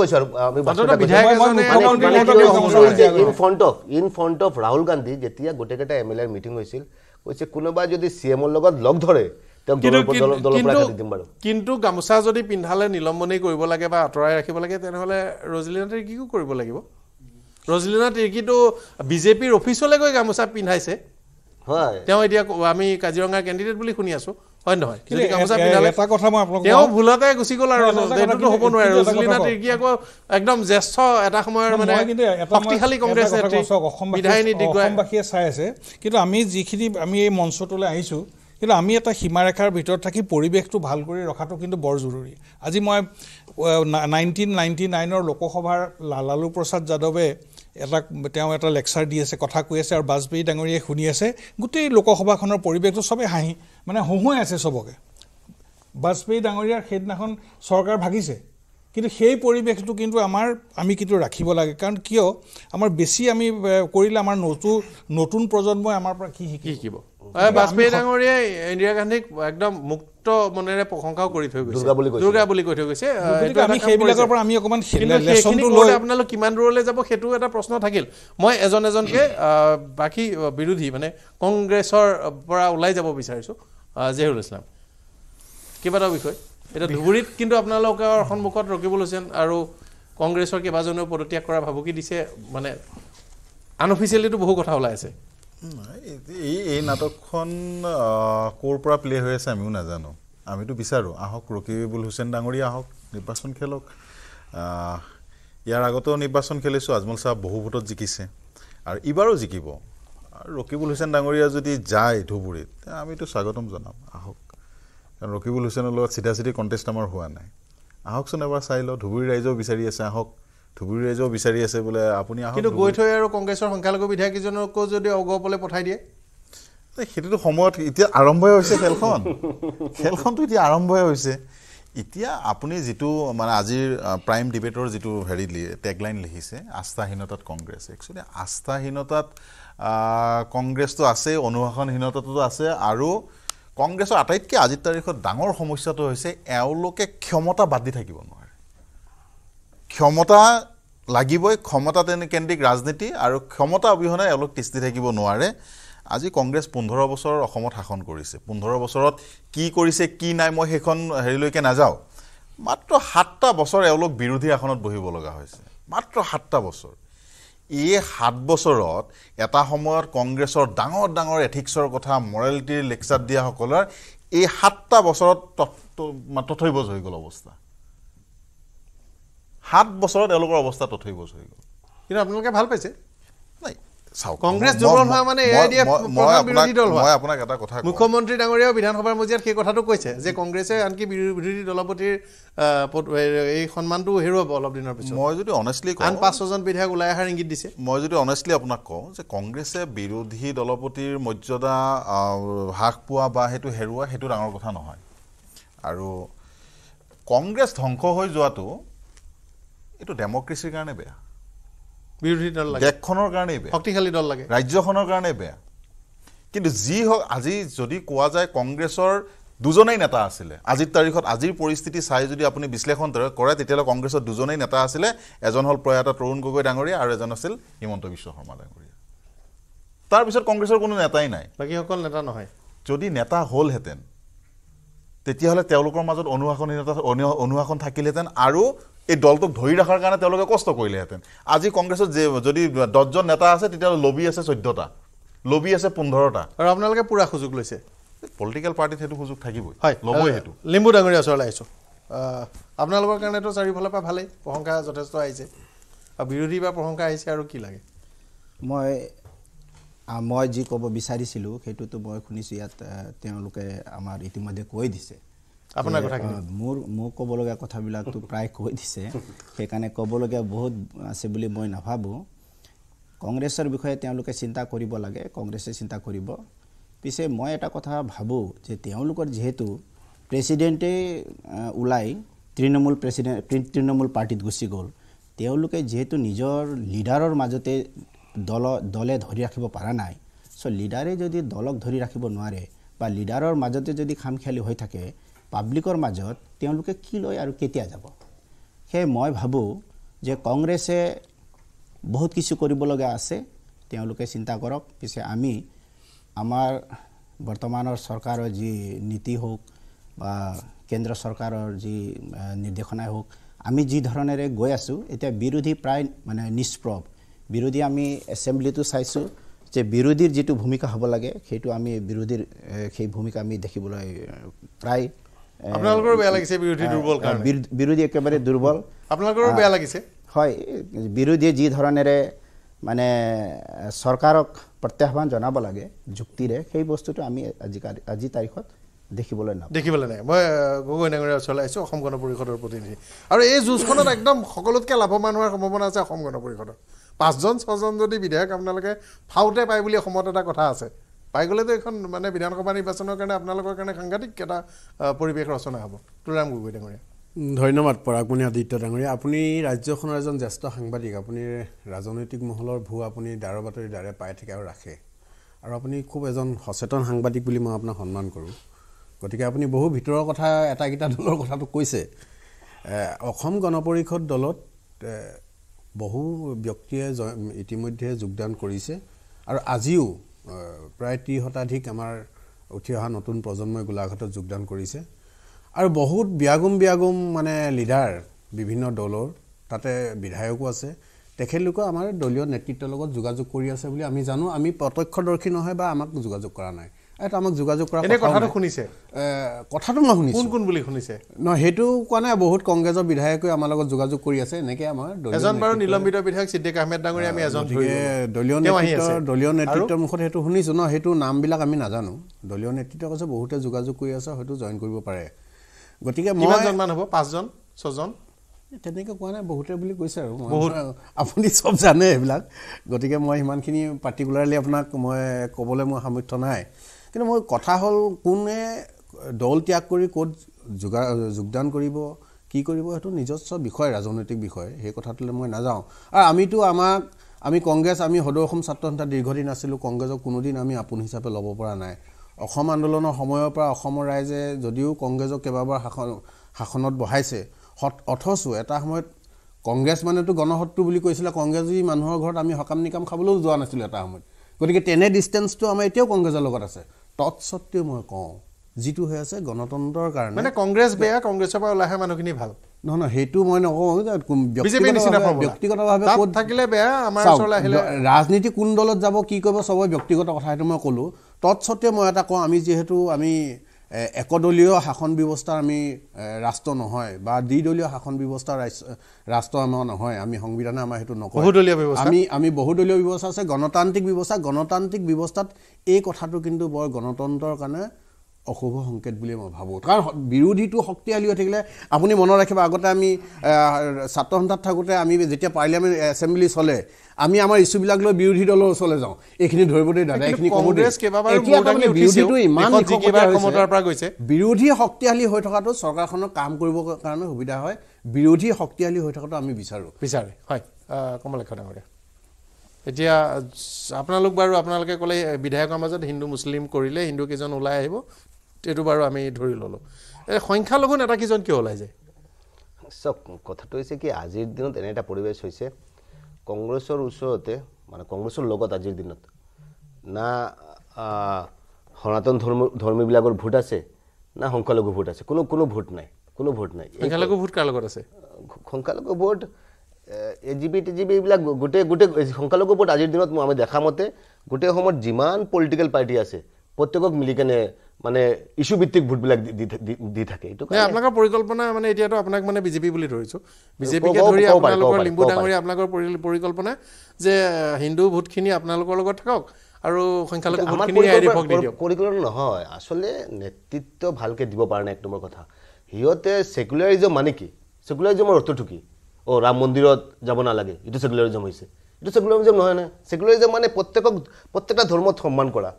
আৰু in front of in front of Rahul Gandhi যেতিয়া গোটেইকেইটা এম এল এৰ মিটিং হৈছিল কৈছে কোনোবাই যদি চি এমৰ লগত লগ ধৰে কিন্তু গামোচা যদি পিন্ধালে নিলম্বনেই কৰিব লাগে বা আঁতৰাই ৰাখিব লাগে তেনেহ'লে ৰজলিনাথে কি কৰিব লাগিব ৰজলীনা তিৰ্কিটো বিজেপিৰ অফিচলৈ গৈ গামোচা পিন্ধাইছে হয় তেওঁ এতিয়া আমি কাজিৰঙাৰ কেণ্ডিডেট বুলি শুনি আছো হয় নহয় কিন্তু গামোচা পিন্ধালে তেওঁ ভুলতে গুচি গ'ল আৰু হ'ব নোৱাৰে ৰজলীনা তিৰ্কি আকৌ একদম জ্যেষ্ঠ এটা সময়ৰ মানে শক্তিশালী কংগ্ৰেছ অসমবাসীয়ে চাই আছে কিন্তু আমি যিখিনি আমি এই মঞ্চটোলৈ আহিছোঁ কিন্তু আমি এটা সীমাৰেখাৰ ভিতৰত থাকি পৰিৱেশটো ভাল কৰি ৰখাটো কিন্তু বৰ জৰুৰী আজি মই নাইনটিন নাইনটি নাইনৰ লোকসভাৰ লালু প্ৰসাদ যাদৱে এটা তেওঁ এটা লেকচাৰ দি আছে কথা কৈ আছে আৰু বাজপেয়ী ডাঙৰীয়াই শুনি আছে গোটেই লোকসভাখনৰ পৰিৱেশটো চবেই হাঁহি মানে হঁহুৱাই আছে চবকে বাজপেয়ী ডাঙৰীয়াৰ সেইদিনাখন চৰকাৰ ভাগিছে কিন্তু সেই পৰিৱেশটো কিন্তু আমাৰ আমি কিন্তু ৰাখিব লাগে কাৰণ কিয় আমাৰ বেছি আমি কৰিলে আমাৰ নতুন নতুন প্ৰজন্মই আমাৰ পৰা কি শিকি শিকিব বাজপেয়ী ডাঙৰীয়ে ইন্দিৰা গান্ধীক একদম মুক্ত মনেৰে প্ৰশংসাও কৰি থৈ গৈছে দুৰ্গা বুলি কৈ থৈ গৈছে সেইবিলাকৰ পৰা আমি অকণমান আপোনালোক কিমান দূৰলৈ যাব সেইটো এটা প্ৰশ্ন থাকিল মই এজন এজনকে বাকী বিৰোধী মানে কংগ্ৰেছৰ পৰা ওলাই যাব বিচাৰিছোঁ জেহুল ইছলাম কিবা এটা বিষয় এতিয়া ধুবুৰীত কিন্তু আপোনালোকৰ সন্মুখত ৰখিব লৈছেন আৰু কংগ্ৰেছৰ কেইবাজনেও পদত্যাগ কৰা ভাবুকি দিছে মানে আনঅফিচিয়েলিতো বহু কথা ওলাই আছে এই নাটকখন ক'ৰ পৰা প্লে হৈ আছে আমিও নাজানো আমিতো বিচাৰোঁ আহক ৰকিবুল হুছেইন ডাঙৰীয়া আহক নিৰ্বাচন খেলক ইয়াৰ আগতেও নিৰ্বাচন খেলিছোঁ আজমল চাহ বহু ভোটত জিকিছে আৰু ইবাৰো জিকিব আৰু ৰকিবুল হুছেইন ডাঙৰীয়া যদি যায় ধুবুৰীত আমিতো স্বাগতম জনাম আহক কাৰণ ৰকিবুল হুছেইনৰ লগত চিধা চিধি কণ্টেষ্ট আমাৰ হোৱা নাই আহকচোন এবাৰ চাই লওঁ ধুবুৰী ৰাইজেও বিচাৰি আছে আহক ধুবুৰী ৰাইজেও বিচাৰি আছে বোলে আপুনি কিন্তু গৈ থৈ আৰু কংগ্ৰেছৰ সংখ্যালঘু বিধায়ককেইজনকো যদি অগপলৈ পঠাই দিয়ে সেইটোতো সময়ত এতিয়া আৰম্ভই হৈছে খেলখন [LAUGHS] খেলখনটো এতিয়া আৰম্ভই হৈছে এতিয়া আপুনি যিটো মানে আজিৰ প্ৰাইম ডিবেটৰ যিটো হেৰি টেগলাইন লিখিছে আস্থাহীনতাত কংগ্ৰেছ একচুৱেলি আস্থাহীনতাত কংগ্ৰেছটো আছেই অনুশাসনহীনতাটো আছে আৰু কংগ্ৰেছৰ আটাইতকৈ আজিৰ তাৰিখত ডাঙৰ সমস্যাটো হৈছে এওঁলোকে ক্ষমতা বাদ দি থাকিব নোৱাৰে ক্ষমতা লাগিবই ক্ষমতা কেন্দ্ৰিক ৰাজনীতি আৰু ক্ষমতা অবিহনে এওঁলোক তিষ্টি থাকিব নোৱাৰে আজি কংগ্ৰেছ পোন্ধৰ বছৰ অসমত শাসন কৰিছে পোন্ধৰ বছৰত কি কৰিছে কি নাই মই সেইখন হেৰিলৈকে নাযাওঁ মাত্ৰ সাতটা বছৰ এওঁলোক বিৰোধী আসনত বহিব লগা হৈছে মাত্ৰ সাতটা বছৰ এই সাত বছৰত এটা সময়ত কংগ্ৰেছৰ ডাঙৰ ডাঙৰ এথিক্সৰ কথা মৰেলিটিৰ লেকচাৰ দিয়াসকলৰ এই সাতটা বছৰত তথ্য মাত্ৰ থৈ বছ হৈ গ'ল অৱস্থা সাত বছৰত এওঁলোকৰ অৱস্থা তথৈ বছৰ হৈ গ'ল কিন্তু আপোনালোকে ভাল পাইছে নাই চাওক মুখ্যমন্ত্ৰী ডাঙৰীয়া বিধানসভাৰ মজিয়াত সেই কথাটো কৈছে যে কংগ্ৰেছে আনকি বিৰোধী দলপতিৰ এই সন্মানটো হেৰুৱাব অলপ দিনৰ পিছত মই যদি অনেষ্টলি আন পাঁচ ছজন বিধায়ক ওলাই অহাৰ ইংগিত দিছে মই যদি অনেষ্টলি আপোনাক কওঁ যে কংগ্ৰেছে বিৰোধী দলপতিৰ মৰ্যাদা হ্ৰাস পোৱা বা সেইটো হেৰুওৱা সেইটো ডাঙৰ কথা নহয় আৰু কংগ্ৰেছ ধ্বংস হৈ যোৱাটো এইটো ডেমক্ৰেচিৰ কাৰণে বেয়া বিৰোধী দল দেশখনৰ কাৰণেই বেয়া শক্তিশালী দল লাগে ৰাজ্যখনৰ কাৰণেই বেয়া কিন্তু যি হওক আজি যদি কোৱা যায় কংগ্ৰেছৰ দুজনেই নেতা আছিলে আজিৰ তাৰিখত আজিৰ পৰিস্থিতি চাই যদি আপুনি বিশ্লেষণ কৰে তেতিয়াহ'লে কংগ্ৰেছৰ দুজনেই নেতা আছিলে এজন হ'ল প্ৰয়াত তৰুণ গগৈ ডাঙৰীয়া আৰু এজন আছিল হিমন্ত বিশ্ব শৰ্মা ডাঙৰীয়া তাৰপিছত কংগ্ৰেছৰ কোনো নেতাই নাই বাকীসকল নেতা নহয় যদি নেতা হ'লহেঁতেন তেতিয়াহ'লে তেওঁলোকৰ মাজত অনুশাসনহীনতা অনুশাসন থাকিলহেঁতেন আৰু এই দলটোক ধৰি ৰখাৰ কাৰণে তেওঁলোকে কষ্ট কৰিলেহেঁতেন আজি কংগ্ৰেছত যে যদি দহজন নেতা আছে তেতিয়া লবি আছে চৈধ্যটা লবি আছে পোন্ধৰটা আৰু আপোনালোকে পূৰা সুযোগ লৈছে পলিটিকেল পাৰ্টিত সেইটো সুযোগ থাকিবই হয় ল'বই সেইটো লিম্বু ডাঙৰীয়া ওচৰলৈ আহিছোঁ আপোনালোকৰ কাৰণেতো চাৰিওফালৰ পৰা ভালেই প্ৰশংসা যথেষ্ট আহিছে আৰু বিৰোধীৰ পৰা প্ৰশংসা আহিছে আৰু কি লাগে মই মই যি ক'ব বিচাৰিছিলোঁ সেইটোতো মই শুনিছোঁ ইয়াত তেওঁলোকে আমাৰ ইতিমধ্যে কৈ দিছে আপোনাৰ কথা মোৰ মোক ক'বলগীয়া কথাবিলাকতো প্ৰায় কৈ দিছে সেইকাৰণে ক'বলগীয়া বহুত আছে বুলি মই নাভাবোঁ কংগ্ৰেছৰ বিষয়ে তেওঁলোকে চিন্তা কৰিব লাগে কংগ্ৰেছে চিন্তা কৰিব পিছে মই এটা কথা ভাবোঁ যে তেওঁলোকৰ যিহেতু প্ৰেচিডেণ্টেই ওলাই তৃণমূল প্ৰেচিডেণ্ট তৃণমূল পাৰ্টীত গুচি গ'ল তেওঁলোকে যিহেতু নিজৰ লিডাৰৰ মাজতে দল দলে ধৰি ৰাখিব পৰা নাই চ' লিডাৰে যদি দলক ধৰি ৰাখিব নোৱাৰে বা লিডাৰৰ মাজতে যদি খাম খেয়ালি হৈ থাকে পাব্লিকৰ মাজত তেওঁলোকে কি লয় আৰু কেতিয়া যাব সেয়ে মই ভাবোঁ যে কংগ্ৰেছে বহুত কিছু কৰিবলগা আছে তেওঁলোকে চিন্তা কৰক পিছে আমি আমাৰ বৰ্তমানৰ চৰকাৰৰ যি নীতি হওক বা কেন্দ্ৰ চৰকাৰৰ যি নিৰ্দেশনাই হওক আমি যি ধৰণেৰে গৈ আছোঁ এতিয়া বিৰোধী প্ৰায় মানে নিষ্প্ৰভ বিৰোধী আমি এছেম্বলিটো চাইছোঁ যে বিৰোধীৰ যিটো ভূমিকা হ'ব লাগে সেইটো আমি বিৰোধীৰ সেই ভূমিকা আমি দেখিবলৈ প্ৰায় আপোনালোকৰ বেয়া লাগিছে বিৰোধী দুৰ্বল কাৰণে বিৰোধী একেবাৰে দুৰ্বল আপোনালোকৰ বেয়া লাগিছে হয় বিৰোধীয়ে যি ধৰণেৰে মানে চৰকাৰক প্ৰত্যাহ্বান জনাব লাগে যুক্তিৰে সেই বস্তুটো আমি আজিকালি আজি তাৰিখত দেখিবলৈ নাই দেখিবলৈ নাই মই গগৈ নাগৰীয়া ওচৰলৈ আহিছোঁ অসম গণ পৰিষদৰ প্ৰতিনিধি আৰু এই যুঁজখনত একদম সকলোতকৈ লাভৱান হোৱাৰ সম্ভাৱনা আছে অসম গণ পৰিষদৰ পাঁচজন ছজন যদি বিধায়ক আপোনালোকে ফাউতে পায় বুলি অসমত এটা কথা আছে পাই গ'লেতো এইখন মানে বিধানসভা নিৰ্বাচনৰ কাৰণে আপোনালোকৰ কাৰণে সাংঘাতিক এটা পৰিৱেশ ৰচনা হ'ব তুলৰাম গগৈ ডাঙৰীয়া ধন্যবাদ পৰাগমণি আদিত্য ডাঙৰীয়া আপুনি ৰাজ্যখনৰ এজন জ্যেষ্ঠ সাংবাদিক আপুনি ৰাজনৈতিক মহলৰ ভূ আপুনি দাৰ বাতৰি দাৰে পাই থাকে আৰু ৰাখে আৰু আপুনি খুব এজন সচেতন সাংবাদিক বুলি মই আপোনাক সন্মান কৰোঁ গতিকে আপুনি বহু ভিতৰৰ কথা এটাকেইটা দলৰ কথাটো কৈছে অসম গণ পৰিষদ দলত বহু ব্যক্তিয়ে ইতিমধ্যে যোগদান কৰিছে আৰু আজিও প্ৰায় ত্ৰিশ শতাধিক আমাৰ উঠি অহা নতুন প্ৰজন্মই গোলাঘাটত যোগদান কৰিছে আৰু বহুত ব্যাগুম ব্যাগুম মানে লিডাৰ বিভিন্ন দলৰ তাতে বিধায়কো আছে তেখেতলোকেও আমাৰ দলীয় নেতৃত্বৰ লগত যোগাযোগ কৰি আছে বুলি আমি জানো আমি প্ৰত্যক্ষদৰ্শী নহয় বা আমাক যোগাযোগ কৰা নাই এটা যোগাযোগ কৰা কথাটো শুনিছে কথাটো মই শুনিছো কোন কোন বুলি শুনিছে ন হেতু কোনে বহুত কংগ্ৰেছৰ বিধায়কে আমাৰ লগত যোগাযোগ কৰি আছে এনেকে আমাৰ এজন বাৰু নিলম্বিত বিধায়ক সিদ্দিক আহমেদ ডাঙৰী আমি এজন দলীয় নেতৃত্ব দলীয় নেতৃত্বৰ মুখত হেতু শুনিছো ন হেতু নামবিলাক আমি নাজানো দলীয় নেতৃত্ব কৈছে বহুতে যোগাযোগ কৰি আছে হয়তো জইন কৰিব পাৰে গতিকে মই কিমানজন মান হ'ব পাঁচজন ছজন তেনেকৈ কোৱা নাই বহুতে বুলি কৈছে আৰু বহুত আপুনি চব জানে এইবিলাক গতিকে মই সিমানখিনি পাৰ্টিকুলাৰলি আপোনাক মই ক'বলৈ মোৰ সামৰ্থ্য নাই কিন্তু মোৰ কথা হ'ল কোনে দল ত্যাগ কৰি ক'ত যোগা যোগদান কৰিব কি কৰিব সেইটো নিজস্ব বিষয় ৰাজনৈতিক বিষয় সেই কথাটোলৈ মই নাযাওঁ আৰু আমিতো আমাক আমি কংগ্ৰেছ আমি সদৌ অসম ছাত্ৰ সন্থা দীৰ্ঘদিন আছিলোঁ কংগ্ৰেছক কোনোদিন আমি আপোন হিচাপে ল'ব পৰা নাই অসম আন্দোলনৰ সময়ৰ পৰা অসমৰ ৰাইজে যদিও কংগ্ৰেছক কেইবাবাৰ শাসন শাসনত বহাইছে অথচ এটা সময়ত কংগ্ৰেছ মানেতো গণশত্ৰু বুলি কৈছিলে কংগ্ৰেছী মানুহৰ ঘৰত আমি সকাম নিকাম খাবলৈও যোৱা নাছিলোঁ এটা সময়ত গতিকে তেনে ডিষ্টেঞ্চটো আমাৰ এতিয়াও কংগ্ৰেছৰ লগত আছে তৎসত্বেও মই কওঁ যিটো হৈ আছে গণতন্ত্ৰৰ কাৰণে মানে কংগ্ৰেছ বেয়া কংগ্ৰেছৰ পৰা ওলাই মানুহখিনি ভাল নহয় নহয় সেইটো মই নকওঁ ব্যক্তিগতভাৱে ক'ত থাকিলে বেয়া আমাৰ আহিলে ৰাজনীতি কোন দলত যাব কি কৰিব চবৰে ব্যক্তিগত কথা সেইটো মই ক'লোঁ তৎসত্বেও মই এটা কওঁ আমি যিহেতু আমি একদলীয় শাসন ব্যৱস্থাৰ আমি ৰাষ্ট্ৰ নহয় বা দ্বিদলীয় শাসন ব্যৱস্থা ৰাষ্ট্ৰ আমাৰ নহয় আমি সংবিধানে আমাৰ সেইটো নকওঁ বহুদলীয় ব্যৱস্থা আমি আমি বহুদলীয় ব্যৱস্থা আছে গণতান্ত্ৰিক ব্যৱস্থা গণতান্ত্ৰিক ব্যৱস্থাত এই কথাটো কিন্তু বৰ গণতন্ত্ৰৰ কাৰণে অশুভ সংকেত বুলিয়ে মই ভাবোঁ কাৰণ বিৰোধীটো শক্তিশালী হৈ থাকিলে আপুনি মনত ৰাখিব আগতে আমি ছাত্ৰ সন্থাত থাকোঁতে আমি যেতিয়া পাৰ্লিয়ামেণ্ট এছেম্বলি চলে আমি আমাৰ ইছ্যুবিলাক লৈ বিৰোধী দলৰ ওচৰলৈ যাওঁ এইখিনি ধৰিব দাদা এইখিনি বিৰোধী শক্তিশালী হৈ থকাটো চৰকাৰখনৰ কাম কৰিবৰ কাৰণে সুবিধা হয় বিৰোধী শক্তিশালী হৈ থকাটো আমি বিচাৰোঁ বিচাৰে হয় কমলেখা ডাঙৰীয়া এতিয়া আপোনালোক বাৰু আপোনালোকে ক'লে বিধায়কৰ মাজত হিন্দু মুছলিম কৰিলে হিন্দুকেইজন ওলাই আহিব এইটো বাৰু আমি ধৰি ললোঁ সংখ্যালঘু নেতা কেইজন কিয় ওলাই যায় চাওক কথাটো হৈছে কি আজিৰ দিনত এনে এটা পৰিৱেশ হৈছে কংগ্ৰেছৰ ওচৰতে মানে কংগ্ৰেছৰ লগত আজিৰ দিনত না সনাতন ধৰ্ম ধৰ্মীবিলাকৰ ভোট আছে না সংখ্যালঘু ভোট আছে কোনো কোনো ভোট নাই কোনো ভোট নাই সংখ্যালঘু ভোট কাৰ লগত আছে সংখ্যালঘু vote A G P T G P এইবিলাক গোটেই গোটেই সংখ্যালঘু ভোট আজিৰ দিনত আমি দেখা মতে গোটেই অসমত যিমান পলিটিকেল পাৰ্টি আছে প্ৰত্যেকক মিলি কেনে মানে ইছ্যু ভিত্তিক ভোটবিলাক দি থাকে এইটো কাৰণে আপোনালোকৰ পৰিকল্পনা মানে এতিয়াতো আপোনাক মানে বিজেপি বুলি ধৰিছো বিজেপিকে ধৰি আপোনালোকৰ লিম্বু ডাঙৰীয়া আপোনালোকৰ পৰিকল্পনা যে হিন্দু ভোটখিনি আপোনালোকৰ লগত থাকক আৰু সংখ্যালঘু ভোটখিনি পৰিকল্পনা নহয় আচলতে নেতৃত্ব ভালকৈ দিব পৰা নাই এক নম্বৰ কথা সিহঁতে চেকুলাৰিজম মানে কি চেকুলাৰিজমৰ অৰ্থটো কি অ' ৰাম মন্দিৰত যাব নালাগে এইটো চেকুলাৰিজম হৈছে এইটো চেকুলাৰিজম নহয় নে চেকুলাৰিজম মানে প্ৰত্যেকক প্ৰত্যেকটা ধৰ্মত সন্মান কৰা